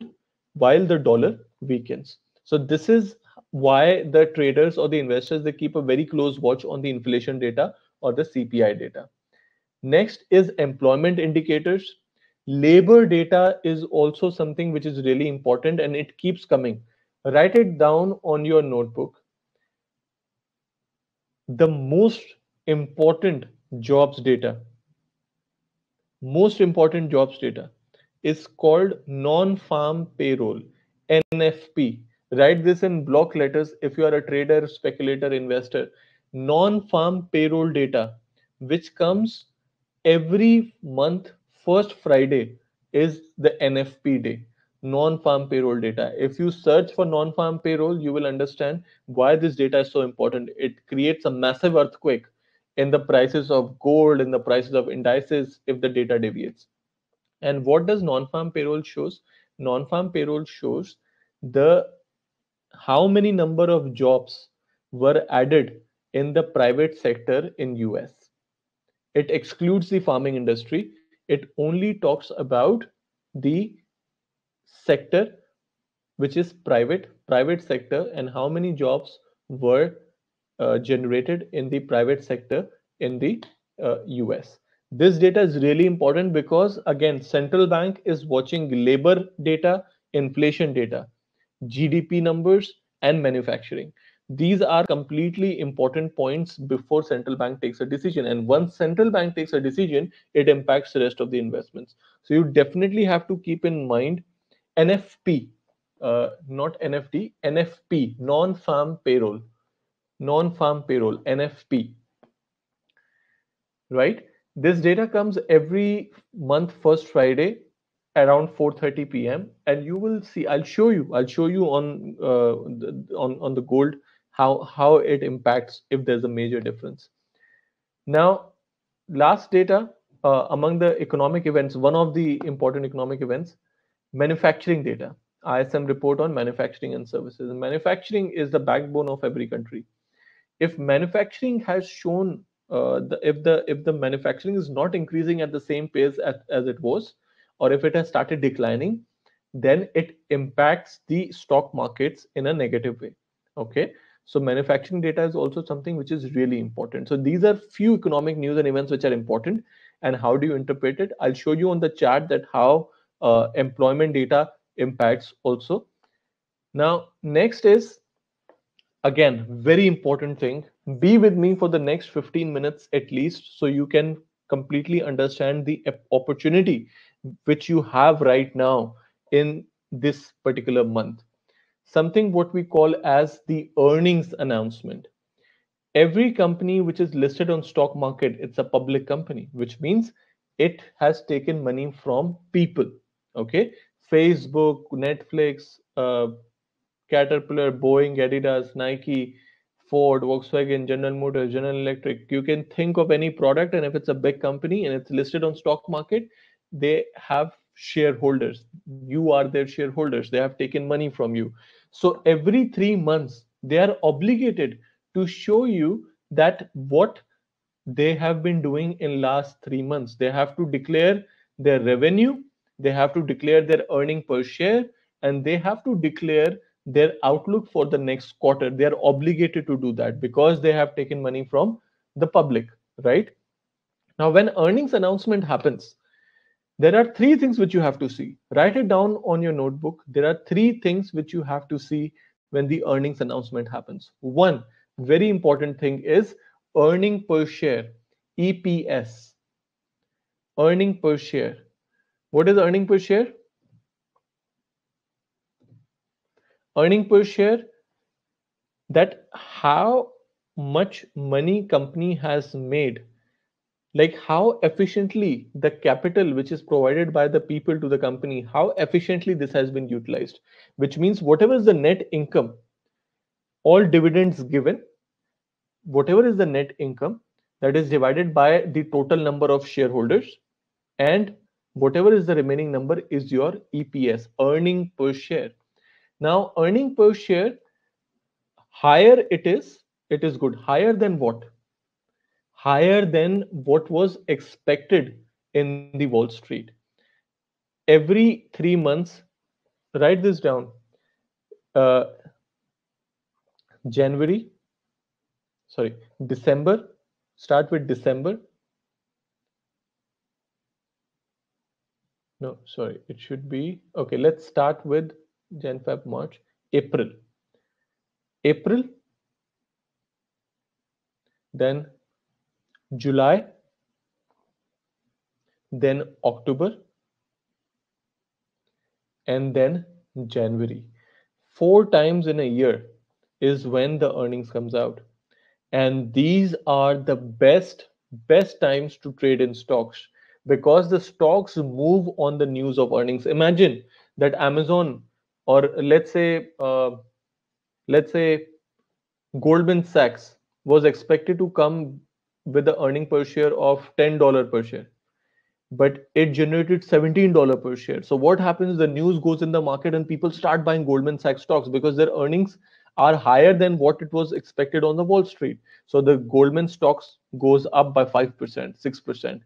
S1: while the dollar weakens so this is why the traders or the investors they keep a very close watch on the inflation data or the cpi data next is employment indicators labor data is also something which is really important and it keeps coming write it down on your notebook the most important jobs data, most important jobs data is called non-farm payroll, NFP. Write this in block letters if you are a trader, speculator, investor. Non-farm payroll data, which comes every month, first Friday is the NFP day non-farm payroll data. If you search for non-farm payroll, you will understand why this data is so important. It creates a massive earthquake in the prices of gold, in the prices of indices, if the data deviates. And what does non-farm payroll shows? Non-farm payroll shows the how many number of jobs were added in the private sector in US. It excludes the farming industry. It only talks about the sector which is private private sector and how many jobs were uh, generated in the private sector in the uh, US. This data is really important because again, central bank is watching labor data, inflation data, GDP numbers, and manufacturing. These are completely important points before central bank takes a decision. And once central bank takes a decision, it impacts the rest of the investments. So you definitely have to keep in mind NFP, uh, not NFT, NFP, non-farm payroll non-farm payroll, NFP, right? This data comes every month, first Friday around 4.30 p.m. And you will see, I'll show you, I'll show you on, uh, on, on the gold how, how it impacts if there's a major difference. Now, last data uh, among the economic events, one of the important economic events, manufacturing data. ISM report on manufacturing and services. Manufacturing is the backbone of every country if manufacturing has shown uh, the, if the if the manufacturing is not increasing at the same pace as, as it was or if it has started declining then it impacts the stock markets in a negative way okay so manufacturing data is also something which is really important so these are few economic news and events which are important and how do you interpret it i'll show you on the chart that how uh, employment data impacts also now next is again very important thing be with me for the next 15 minutes at least so you can completely understand the opportunity which you have right now in this particular month something what we call as the earnings announcement every company which is listed on stock market it's a public company which means it has taken money from people okay facebook netflix uh, Caterpillar, Boeing, Adidas, Nike, Ford, Volkswagen, General Motors, General Electric. You can think of any product, and if it's a big company and it's listed on stock market, they have shareholders. You are their shareholders. They have taken money from you. So every three months, they are obligated to show you that what they have been doing in last three months. They have to declare their revenue, they have to declare their earning per share, and they have to declare their outlook for the next quarter they are obligated to do that because they have taken money from the public right now when earnings announcement happens there are three things which you have to see write it down on your notebook there are three things which you have to see when the earnings announcement happens one very important thing is earning per share eps earning per share what is earning per share earning per share that how much money company has made like how efficiently the capital which is provided by the people to the company how efficiently this has been utilized which means whatever is the net income all dividends given whatever is the net income that is divided by the total number of shareholders and whatever is the remaining number is your eps earning per share now, earning per share, higher it is, it is good. Higher than what? Higher than what was expected in the Wall Street. Every three months, write this down. Uh, January, sorry, December, start with December. No, sorry, it should be okay. Let's start with Jan, Feb, March, April. April, then July, then October, and then January. Four times in a year is when the earnings comes out. And these are the best, best times to trade in stocks because the stocks move on the news of earnings. Imagine that Amazon or let's say uh, let's say goldman sachs was expected to come with the earning per share of $10 per share but it generated $17 per share so what happens the news goes in the market and people start buying goldman sachs stocks because their earnings are higher than what it was expected on the wall street so the goldman stocks goes up by 5% 6%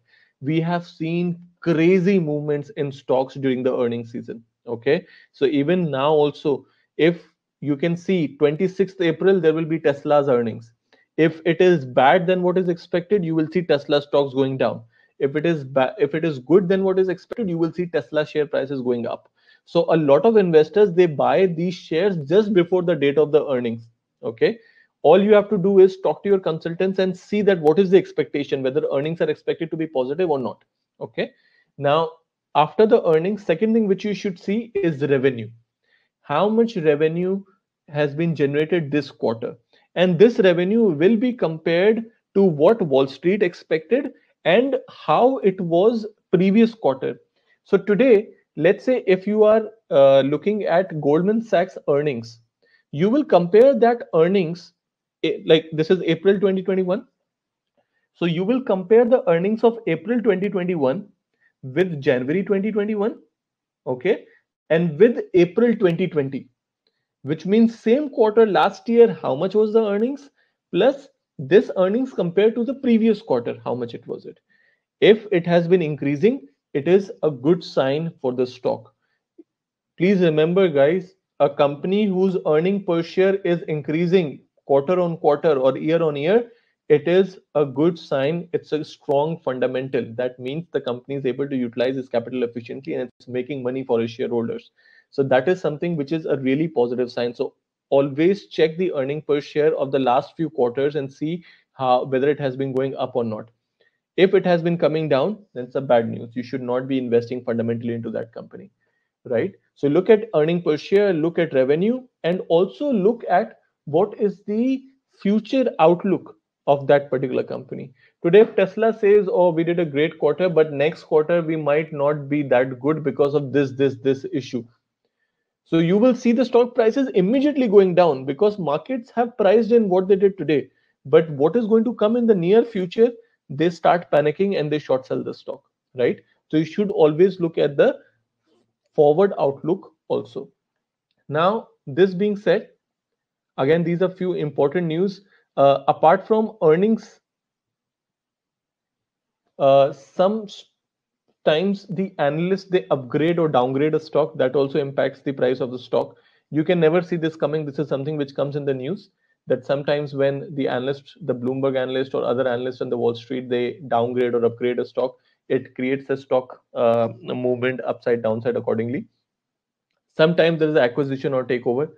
S1: we have seen crazy movements in stocks during the earning season okay so even now also if you can see 26th april there will be tesla's earnings if it is bad then what is expected you will see tesla stocks going down if it is bad, if it is good then what is expected you will see tesla share prices going up so a lot of investors they buy these shares just before the date of the earnings okay all you have to do is talk to your consultants and see that what is the expectation whether earnings are expected to be positive or not okay now after the earnings second thing which you should see is revenue how much revenue has been generated this quarter and this revenue will be compared to what wall street expected and how it was previous quarter so today let's say if you are uh, looking at goldman sachs earnings you will compare that earnings eh, like this is april 2021 so you will compare the earnings of april 2021 with January 2021, okay, and with April 2020, which means same quarter last year, how much was the earnings plus this earnings compared to the previous quarter, how much it was it. If it has been increasing, it is a good sign for the stock. Please remember, guys, a company whose earning per share is increasing quarter on quarter or year on year it is a good sign. It's a strong fundamental. That means the company is able to utilize its capital efficiently and it's making money for its shareholders. So that is something which is a really positive sign. So always check the earning per share of the last few quarters and see how whether it has been going up or not. If it has been coming down, then it's a bad news. You should not be investing fundamentally into that company, right? So look at earning per share, look at revenue, and also look at what is the future outlook of that particular company. Today, Tesla says, "Oh, we did a great quarter, but next quarter we might not be that good because of this, this, this issue." So you will see the stock prices immediately going down because markets have priced in what they did today. But what is going to come in the near future, they start panicking and they short sell the stock, right? So you should always look at the forward outlook also. Now, this being said, again, these are few important news uh, apart from earnings, uh, some times the analysts they upgrade or downgrade a stock that also impacts the price of the stock. You can never see this coming. This is something which comes in the news that sometimes when the analyst, the Bloomberg analyst or other analysts on the Wall Street, they downgrade or upgrade a stock, it creates a stock uh, movement upside downside accordingly. Sometimes there is acquisition or takeover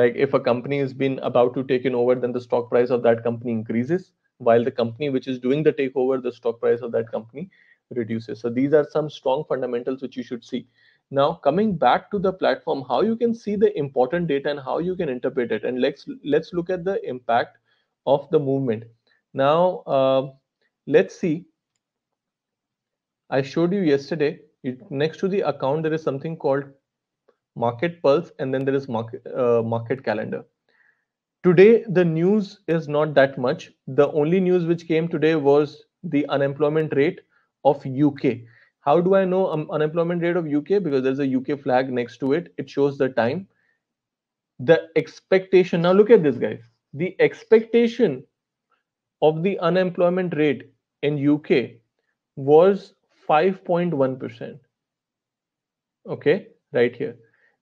S1: like if a company has been about to taken over then the stock price of that company increases while the company which is doing the takeover the stock price of that company reduces so these are some strong fundamentals which you should see now coming back to the platform how you can see the important data and how you can interpret it and let's let's look at the impact of the movement now uh, let's see i showed you yesterday it, next to the account there is something called market pulse, and then there is market, uh, market calendar. Today, the news is not that much. The only news which came today was the unemployment rate of UK. How do I know um, unemployment rate of UK? Because there's a UK flag next to it. It shows the time. The expectation. Now look at this, guys. The expectation of the unemployment rate in UK was 5.1%. Okay, right here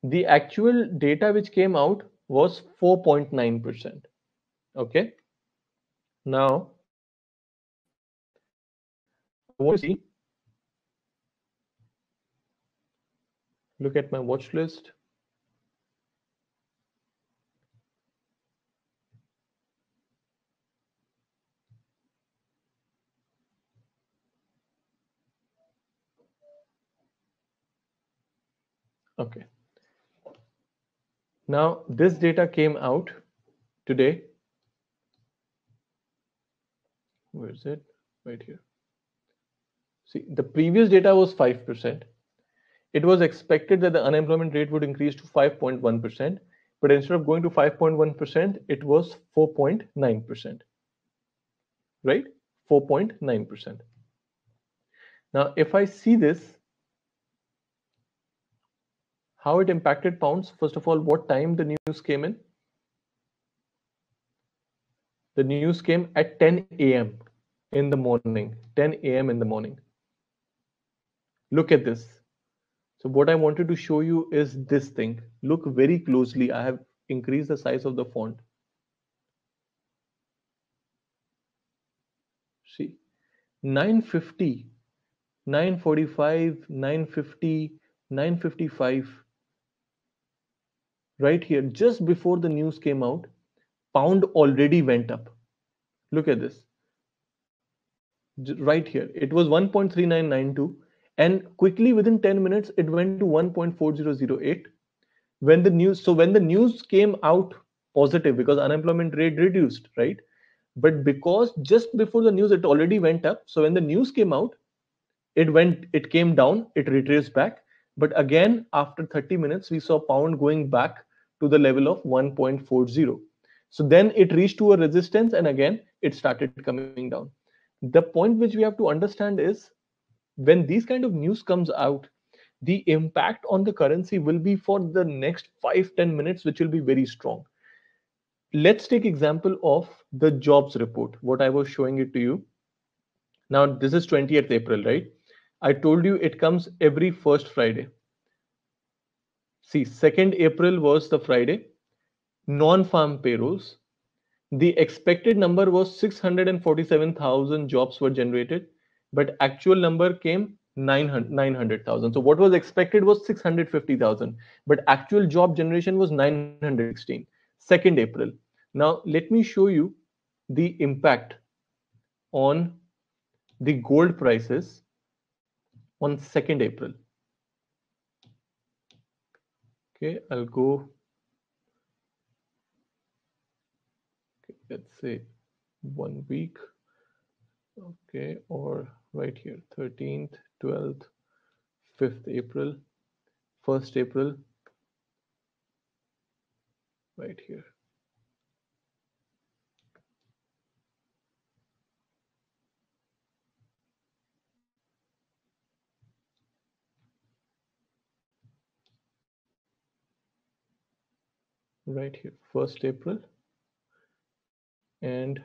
S1: the actual data which came out was 4.9%. Okay. Now, what want to see. Look at my watch list. Okay. Now, this data came out today. Where is it? Right here. See, the previous data was 5%. It was expected that the unemployment rate would increase to 5.1%, but instead of going to 5.1%, it was 4.9%. Right? 4.9%. Now, if I see this how it impacted pounds. First of all, what time the news came in. The news came at 10 a.m. in the morning. 10 a.m. in the morning. Look at this. So what I wanted to show you is this thing. Look very closely. I have increased the size of the font. See, 950, 945, 950, 955 right here, just before the news came out, pound already went up. Look at this. Right here, it was 1.3992 and quickly within 10 minutes it went to 1.4008 when the news so when the news came out positive because unemployment rate reduced right but because just before the news it already went up so when the news came out it went it came down it retraced back but again, after 30 minutes, we saw pound going back to the level of 1.40. So then it reached to a resistance and again, it started coming down. The point which we have to understand is when these kind of news comes out, the impact on the currency will be for the next 5-10 minutes, which will be very strong. Let's take example of the jobs report, what I was showing it to you. Now, this is 20th April, right? I told you it comes every first Friday. See, 2nd April was the Friday. Non-farm payrolls. The expected number was 647,000 jobs were generated, but actual number came 900,000. So what was expected was 650,000, but actual job generation was 916. 2nd April. Now, let me show you the impact on the gold prices on 2nd April. Okay, I'll go. Okay, let's say one week. Okay, or right here 13th, 12th, 5th April, 1st April, right here. right here, 1st April. And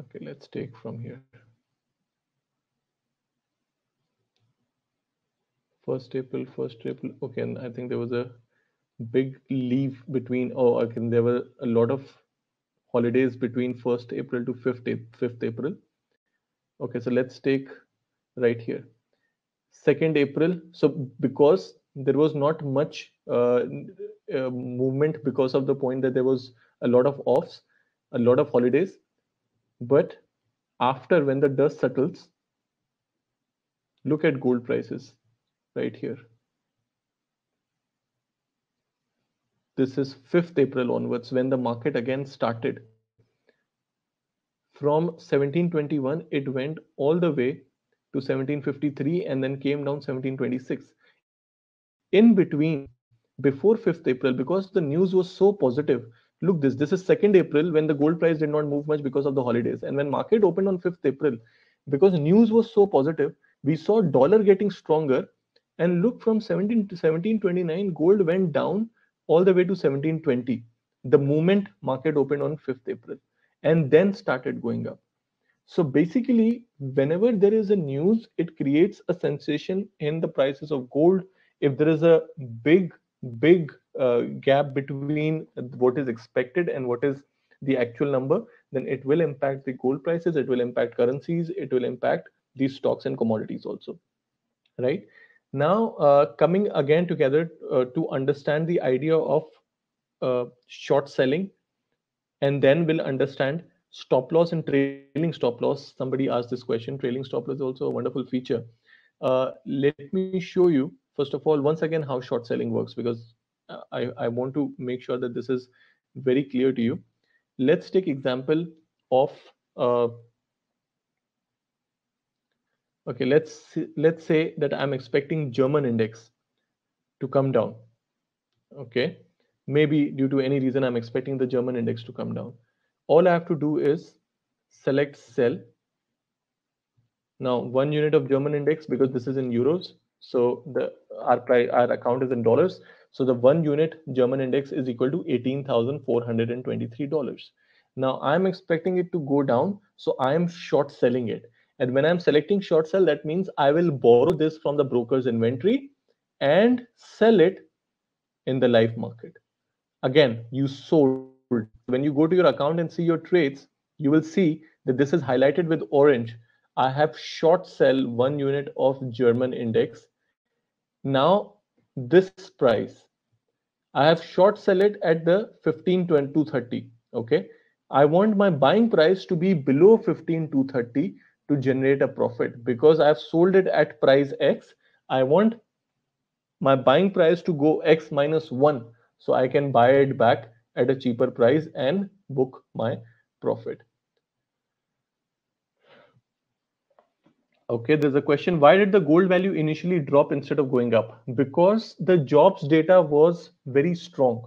S1: okay, let's take from here. 1st April, 1st April. Okay, and I think there was a big leave between, oh, okay, there were a lot of holidays between 1st April to 5th, 5th April. Okay, so let's take right here. 2nd April. So because there was not much uh, uh, movement because of the point that there was a lot of offs, a lot of holidays. But after when the dust settles, look at gold prices right here. This is 5th April onwards when the market again started. From 1721, it went all the way to 1753 and then came down 1726. In between, before 5th April because the news was so positive. Look, this this is 2nd April when the gold price did not move much because of the holidays, and when market opened on 5th April, because news was so positive, we saw dollar getting stronger, and look from 17 to 1729, gold went down all the way to 1720. The moment market opened on 5th April, and then started going up. So basically, whenever there is a news, it creates a sensation in the prices of gold. If there is a big big uh, gap between what is expected and what is the actual number, then it will impact the gold prices, it will impact currencies, it will impact these stocks and commodities also, right? Now, uh, coming again together uh, to understand the idea of uh, short selling, and then we'll understand stop loss and trailing stop loss. Somebody asked this question. Trailing stop loss is also a wonderful feature. Uh, let me show you first of all, once again, how short selling works, because uh, I, I want to make sure that this is very clear to you. Let's take example of, uh, okay, let's, let's say that I'm expecting German index to come down. Okay, maybe due to any reason, I'm expecting the German index to come down. All I have to do is select sell. Now, one unit of German index, because this is in euros, so the our our account is in dollars. So the one unit German index is equal to eighteen thousand four hundred and twenty-three dollars. Now I'm expecting it to go down, so I am short selling it. And when I'm selecting short sell, that means I will borrow this from the broker's inventory and sell it in the live market. Again, you sold. When you go to your account and see your trades, you will see that this is highlighted with orange. I have short sell one unit of German index now this price, I have short sell it at the 15 to 30. Okay. I want my buying price to be below 15 to 30 to generate a profit because I've sold it at price X. I want my buying price to go X minus one so I can buy it back at a cheaper price and book my profit. Okay, there's a question. Why did the gold value initially drop instead of going up? Because the jobs data was very strong.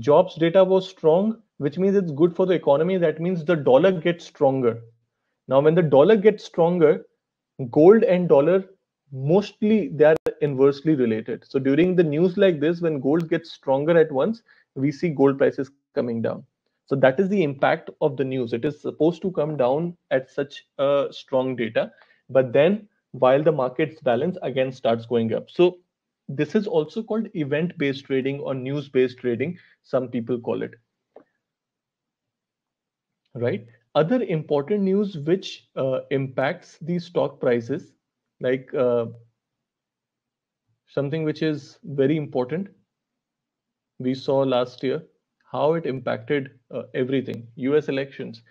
S1: Jobs data was strong, which means it's good for the economy. That means the dollar gets stronger. Now, when the dollar gets stronger, gold and dollar mostly they are inversely related. So during the news like this, when gold gets stronger at once, we see gold prices coming down. So that is the impact of the news. It is supposed to come down at such a uh, strong data but then while the markets balance again starts going up so this is also called event based trading or news based trading some people call it right other important news which uh, impacts the stock prices like uh, something which is very important we saw last year how it impacted uh, everything us elections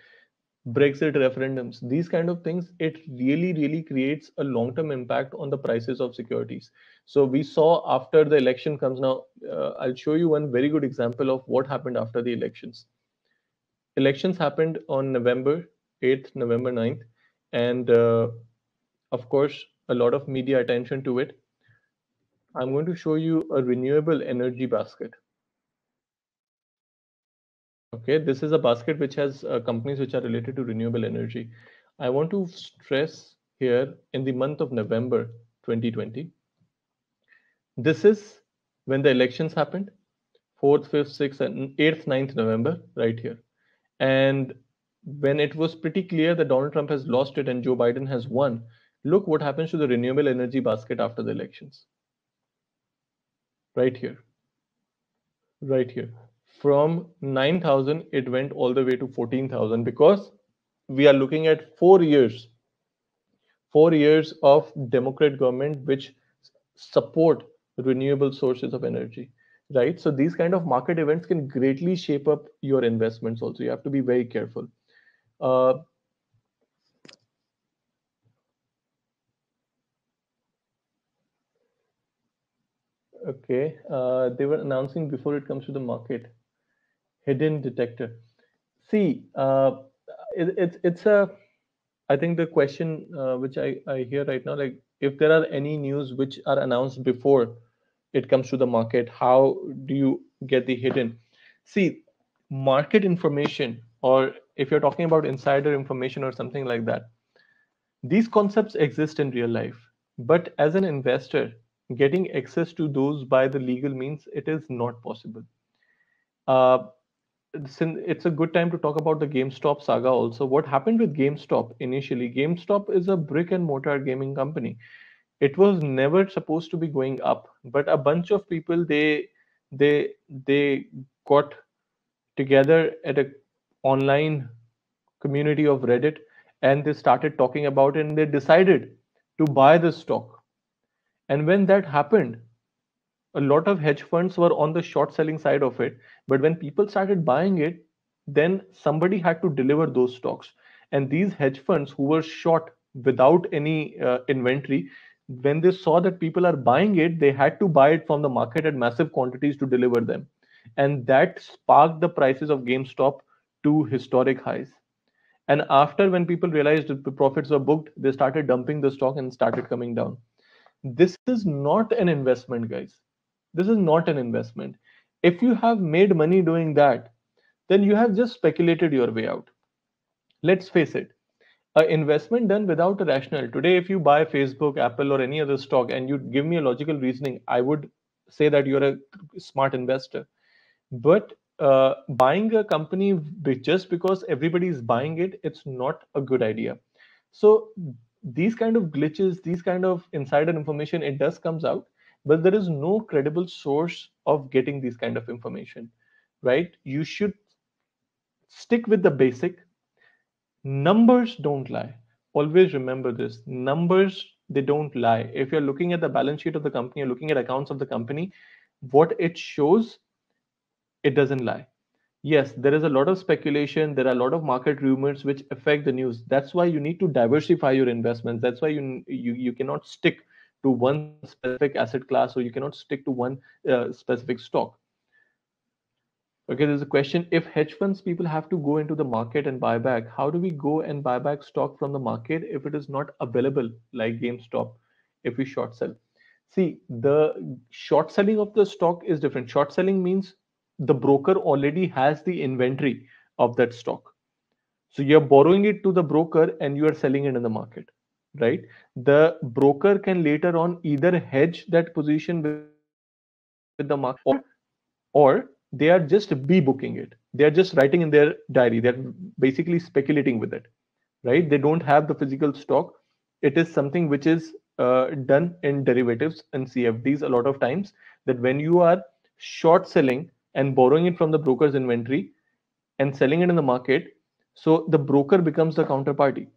S1: Brexit referendums, these kind of things, it really, really creates a long term impact on the prices of securities. So we saw after the election comes now, uh, I'll show you one very good example of what happened after the elections. Elections happened on November 8th, November 9th, and uh, of course, a lot of media attention to it. I'm going to show you a renewable energy basket. Okay, this is a basket which has uh, companies which are related to renewable energy. I want to stress here in the month of November 2020. This is when the elections happened, 4th, 5th, 6th, and 8th, 9th November, right here. And when it was pretty clear that Donald Trump has lost it and Joe Biden has won, look what happens to the renewable energy basket after the elections. Right here. Right here from 9,000, it went all the way to 14,000 because we are looking at four years, four years of Democrat government which support renewable sources of energy, right? So these kind of market events can greatly shape up your investments also. You have to be very careful. Uh, okay uh, they were announcing before it comes to the market hidden detector. See, uh, it, it's a, I think the question uh, which I, I hear right now, like if there are any news which are announced before it comes to the market, how do you get the hidden? See, market information, or if you're talking about insider information or something like that, these concepts exist in real life. But as an investor, getting access to those by the legal means, it is not possible. Uh, it's a good time to talk about the GameStop saga also. What happened with GameStop initially? GameStop is a brick and mortar gaming company. It was never supposed to be going up, but a bunch of people they they they got together at a online community of Reddit and they started talking about it and they decided to buy the stock. And when that happened, a lot of hedge funds were on the short selling side of it but when people started buying it then somebody had to deliver those stocks and these hedge funds who were short without any uh, inventory when they saw that people are buying it they had to buy it from the market at massive quantities to deliver them and that sparked the prices of gamestop to historic highs and after when people realized the profits were booked they started dumping the stock and started coming down this is not an investment guys this is not an investment. If you have made money doing that, then you have just speculated your way out. Let's face it, an investment done without a rationale. Today, if you buy Facebook, Apple, or any other stock and you give me a logical reasoning, I would say that you're a smart investor. But uh, buying a company just because everybody is buying it, it's not a good idea. So these kind of glitches, these kind of insider information, it does comes out but there is no credible source of getting these kind of information right you should stick with the basic numbers don't lie always remember this numbers they don't lie if you're looking at the balance sheet of the company or looking at accounts of the company what it shows it doesn't lie yes there is a lot of speculation there are a lot of market rumors which affect the news that's why you need to diversify your investments that's why you you, you cannot stick to one specific asset class, so you cannot stick to one uh, specific stock. Okay, there's a question. If hedge funds people have to go into the market and buy back, how do we go and buy back stock from the market if it is not available, like GameStop, if we short sell? See, the short selling of the stock is different. Short selling means the broker already has the inventory of that stock. So you're borrowing it to the broker and you are selling it in the market right the broker can later on either hedge that position with the market or, or they are just booking it they are just writing in their diary they're basically speculating with it right they don't have the physical stock it is something which is uh, done in derivatives and cfds a lot of times that when you are short selling and borrowing it from the broker's inventory and selling it in the market so the broker becomes the counterparty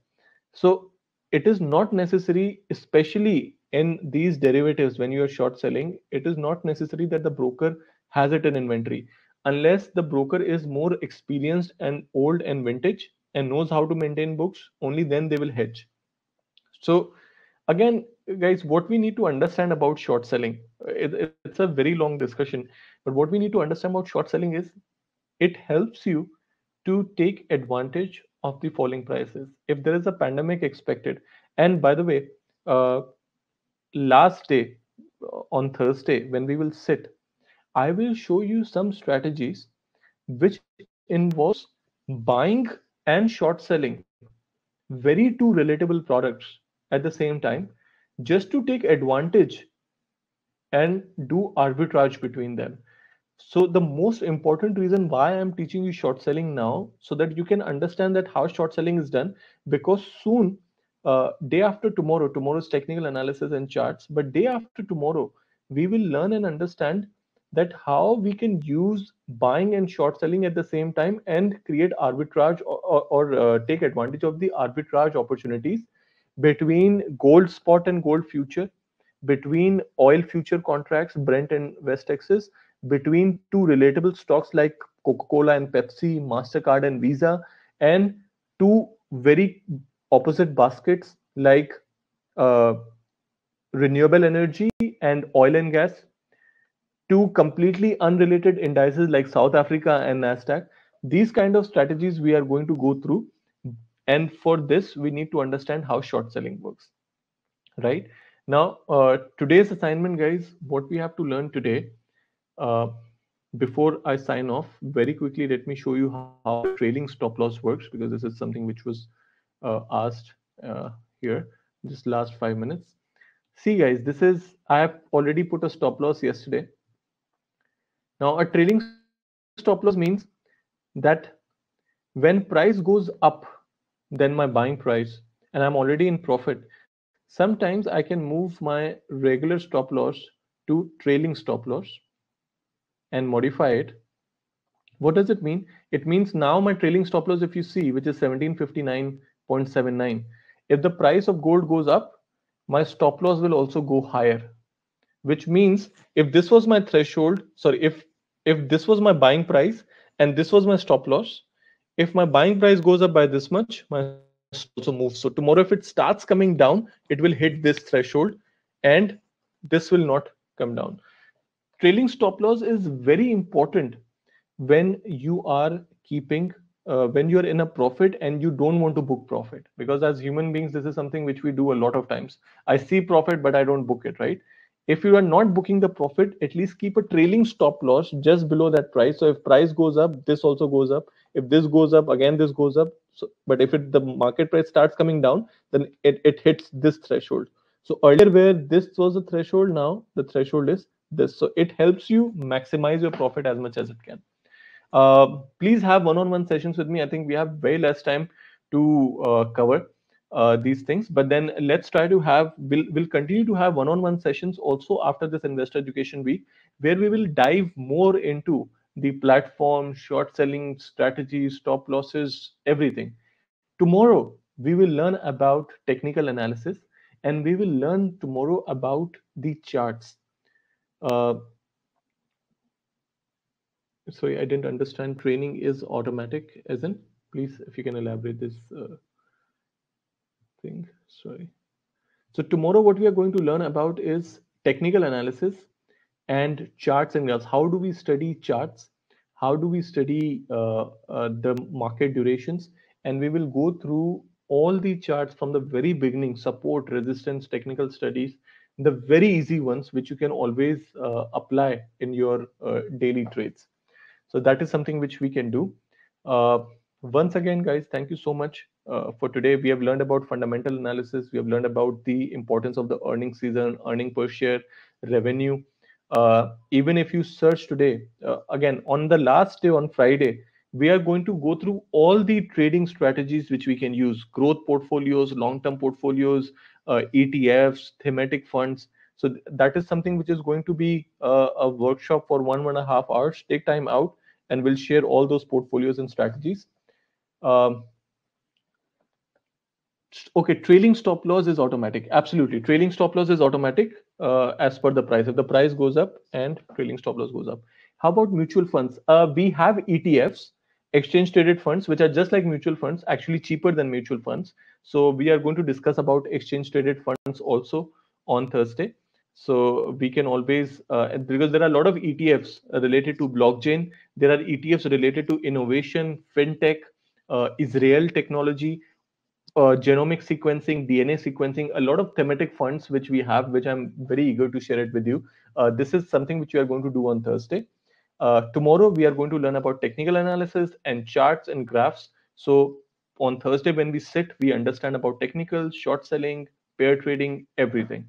S1: so it is not necessary, especially in these derivatives, when you are short selling, it is not necessary that the broker has it in inventory unless the broker is more experienced and old and vintage and knows how to maintain books, only then they will hedge. So, again, guys, what we need to understand about short selling, it, it's a very long discussion, but what we need to understand about short selling is it helps you to take advantage of the falling prices if there is a pandemic expected and by the way uh, last day uh, on thursday when we will sit i will show you some strategies which involves buying and short selling very two relatable products at the same time just to take advantage and do arbitrage between them so the most important reason why i'm teaching you short selling now so that you can understand that how short selling is done because soon uh, day after tomorrow tomorrow's technical analysis and charts but day after tomorrow we will learn and understand that how we can use buying and short selling at the same time and create arbitrage or, or, or uh, take advantage of the arbitrage opportunities between gold spot and gold future between oil future contracts brent and west texas between two relatable stocks like Coca-Cola and Pepsi, Mastercard and Visa, and two very opposite baskets like uh, renewable energy and oil and gas, two completely unrelated indices like South Africa and Nasdaq. These kind of strategies we are going to go through, and for this we need to understand how short selling works, right? Now, uh, today's assignment, guys, what we have to learn today uh, before I sign off, very quickly, let me show you how, how trailing stop loss works because this is something which was uh, asked uh, here just last five minutes. See guys, this is, I have already put a stop loss yesterday. Now a trailing stop loss means that when price goes up, then my buying price and I'm already in profit. Sometimes I can move my regular stop loss to trailing stop loss and modify it, what does it mean? It means now my trailing stop loss, if you see, which is 1759.79, if the price of gold goes up, my stop loss will also go higher, which means if this was my threshold, sorry, if if this was my buying price and this was my stop loss, if my buying price goes up by this much, my also moves. So tomorrow, if it starts coming down, it will hit this threshold and this will not come down trailing stop loss is very important when you are keeping uh, when you are in a profit and you don't want to book profit because as human beings this is something which we do a lot of times i see profit but i don't book it right if you are not booking the profit at least keep a trailing stop loss just below that price so if price goes up this also goes up if this goes up again this goes up so, but if it, the market price starts coming down then it, it hits this threshold so earlier where this was the threshold now the threshold is this. So it helps you maximize your profit as much as it can. Uh, please have one-on-one sessions with me. I think we have very less time to uh, cover uh, these things, but then let's try to have. We'll we'll continue to have one -on -one sessions also after this Investor Education Week, where we will dive more into the platform, short selling strategies, stop losses, everything. Tomorrow we will learn about technical analysis, and we will learn tomorrow about the charts uh, sorry, I didn't understand. Training is automatic, as in? Please, if you can elaborate this uh, thing. Sorry. So tomorrow, what we are going to learn about is technical analysis and charts and graphs. How do we study charts? How do we study uh, uh, the market durations? And we will go through all the charts from the very beginning, support, resistance, technical studies, the very easy ones which you can always uh, apply in your uh, daily trades so that is something which we can do uh, once again guys thank you so much uh, for today we have learned about fundamental analysis we have learned about the importance of the earning season earning per share revenue uh, even if you search today uh, again on the last day on friday we are going to go through all the trading strategies which we can use growth portfolios long term portfolios uh, ETFs, thematic funds. So th- that is something which is going to be uh, a workshop for one one and a half hours. Take time out, and we'll share all those portfolios and strategies. Um, okay trailing stop loss is automatic absolutely trailing stop loss is automatic uh, as per the price if the price goes up and trailing stop loss goes up how about mutual funds uh, we have etfs exchange traded funds which are just like mutual funds actually cheaper than mutual funds so we are going to discuss about exchange traded funds also on thursday so we can always uh, because there are a lot of etfs related to blockchain there are etfs related to innovation fintech uh, israel technology uh, genomic sequencing dna sequencing a lot of thematic funds which we have which i'm very eager to share it with you uh, this is something which we are going to do on thursday uh, tomorrow we are going to learn about technical analysis and charts and graphs. So on Thursday when we sit, we understand about technical, short selling, pair trading, everything.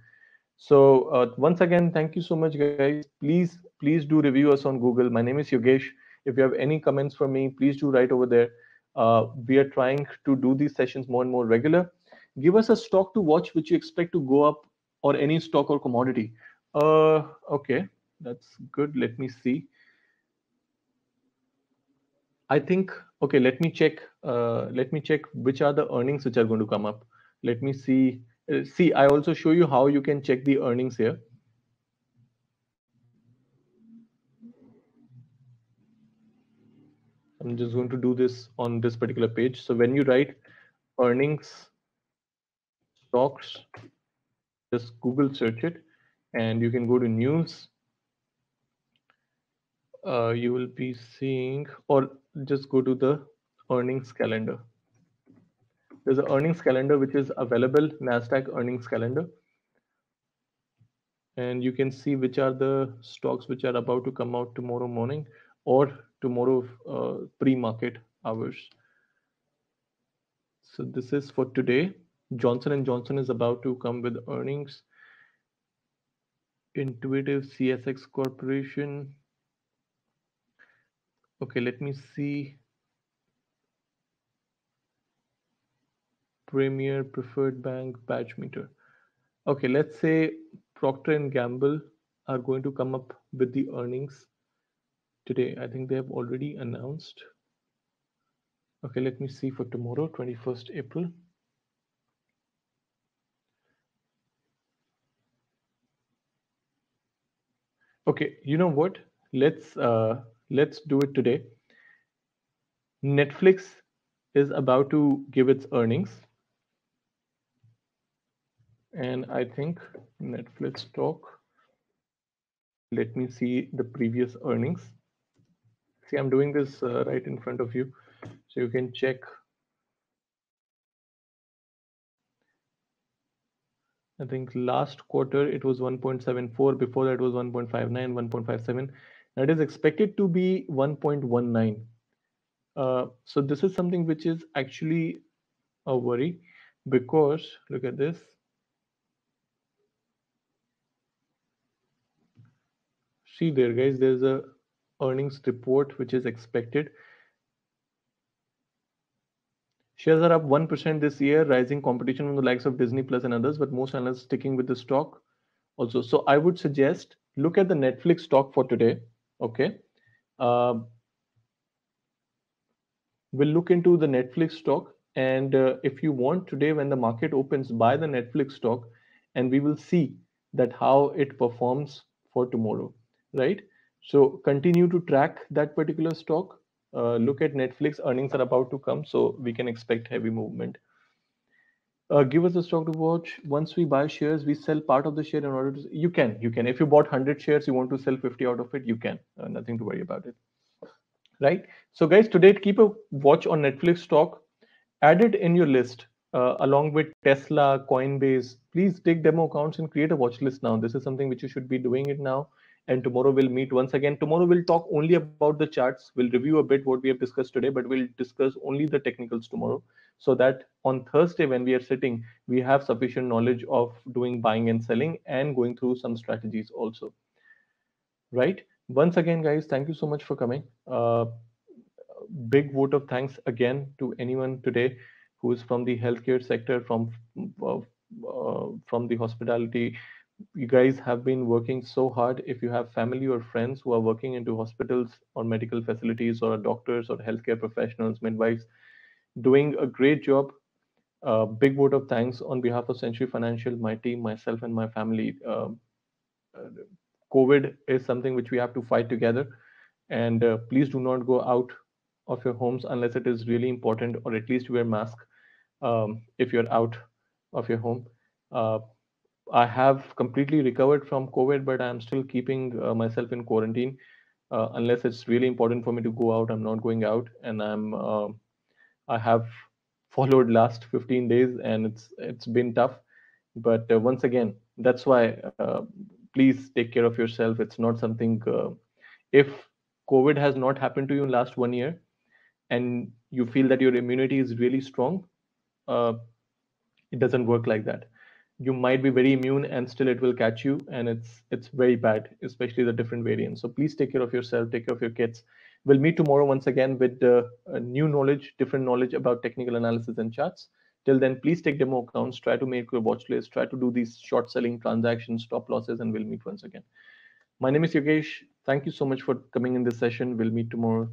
S1: So uh, once again, thank you so much, guys. Please, please do review us on Google. My name is Yogesh. If you have any comments for me, please do write over there. Uh, we are trying to do these sessions more and more regular. Give us a stock to watch which you expect to go up or any stock or commodity. Uh, okay, that's good. Let me see. I think okay. Let me check. Uh, let me check which are the earnings which are going to come up. Let me see. Uh, see, I also show you how you can check the earnings here. I'm just going to do this on this particular page. So when you write earnings stocks, just Google search it and you can go to news. Uh, you will be seeing or just go to the earnings calendar. There's an earnings calendar which is available, NASDAQ earnings calendar. And you can see which are the stocks which are about to come out tomorrow morning or tomorrow uh, pre-market hours. So this is for today. Johnson & Johnson is about to come with earnings. Intuitive CSX Corporation, Okay, let me see. Premier Preferred Bank Badge Meter. Okay, let's say Procter and Gamble are going to come up with the earnings today. I think they have already announced. Okay, let me see for tomorrow, 21st April. Okay, you know what? Let's uh, Let's do it today. Netflix is about to give its earnings. And I think Netflix talk. Let me see the previous earnings. See, I'm doing this uh, right in front of you. So you can check. I think last quarter it was 1.74. Before that was 1.59, 1.57. It is expected to be 1.19. Uh, so this is something which is actually a worry because look at this. See there guys, there's a earnings report which is expected. Shares are up 1% this year, rising competition from the likes of Disney Plus and others, but most analysts sticking with the stock also. So I would suggest look at the Netflix stock for today. Okay. Uh, we'll look into the Netflix stock. And uh, if you want today, when the market opens, buy the Netflix stock and we will see that how it performs for tomorrow, right? So continue to track that particular stock. Uh, look at Netflix earnings are about to come, so we can expect heavy movement uh, give us a stock to watch. Once we buy shares, we sell part of the share in order to. You can, you can. If you bought 100 shares, you want to sell 50 out of it, you can. Uh, nothing to worry about it. Right? So, guys, today keep a watch on Netflix stock. Add it in your list uh, along with Tesla, Coinbase. Please take demo accounts and create a watch list now. This is something which you should be doing it now and tomorrow we'll meet once again tomorrow we'll talk only about the charts we'll review a bit what we have discussed today but we'll discuss only the technicals tomorrow so that on thursday when we are sitting we have sufficient knowledge of doing buying and selling and going through some strategies also right once again guys thank you so much for coming uh, big vote of thanks again to anyone today who is from the healthcare sector from uh, uh, from the hospitality you guys have been working so hard if you have family or friends who are working into hospitals or medical facilities or doctors or healthcare professionals midwives doing a great job uh, big vote of thanks on behalf of century financial my team myself and my family uh, uh, covid is something which we have to fight together and uh, please do not go out of your homes unless it is really important or at least wear mask um, if you're out of your home uh, I have completely recovered from COVID, but I'm still keeping uh, myself in quarantine. Uh, unless it's really important for me to go out, I'm not going out, and I'm uh, I have (laughs) followed last 15 days, and it's it's been tough. But uh, once again, that's why uh, please take care of yourself. It's not something uh, if COVID has not happened to you in last one year, and you feel that your immunity is really strong, it doesn't work like that you might be very immune and still it will catch you and it's it's very bad especially the different variants so please take care of yourself take care of your kids we'll meet tomorrow once again with uh, new knowledge different knowledge about technical analysis and charts till then please take demo accounts try to make your watch list try to do these short selling transactions stop losses and we'll meet once again my name is yogesh thank you so much for coming in this session we'll meet tomorrow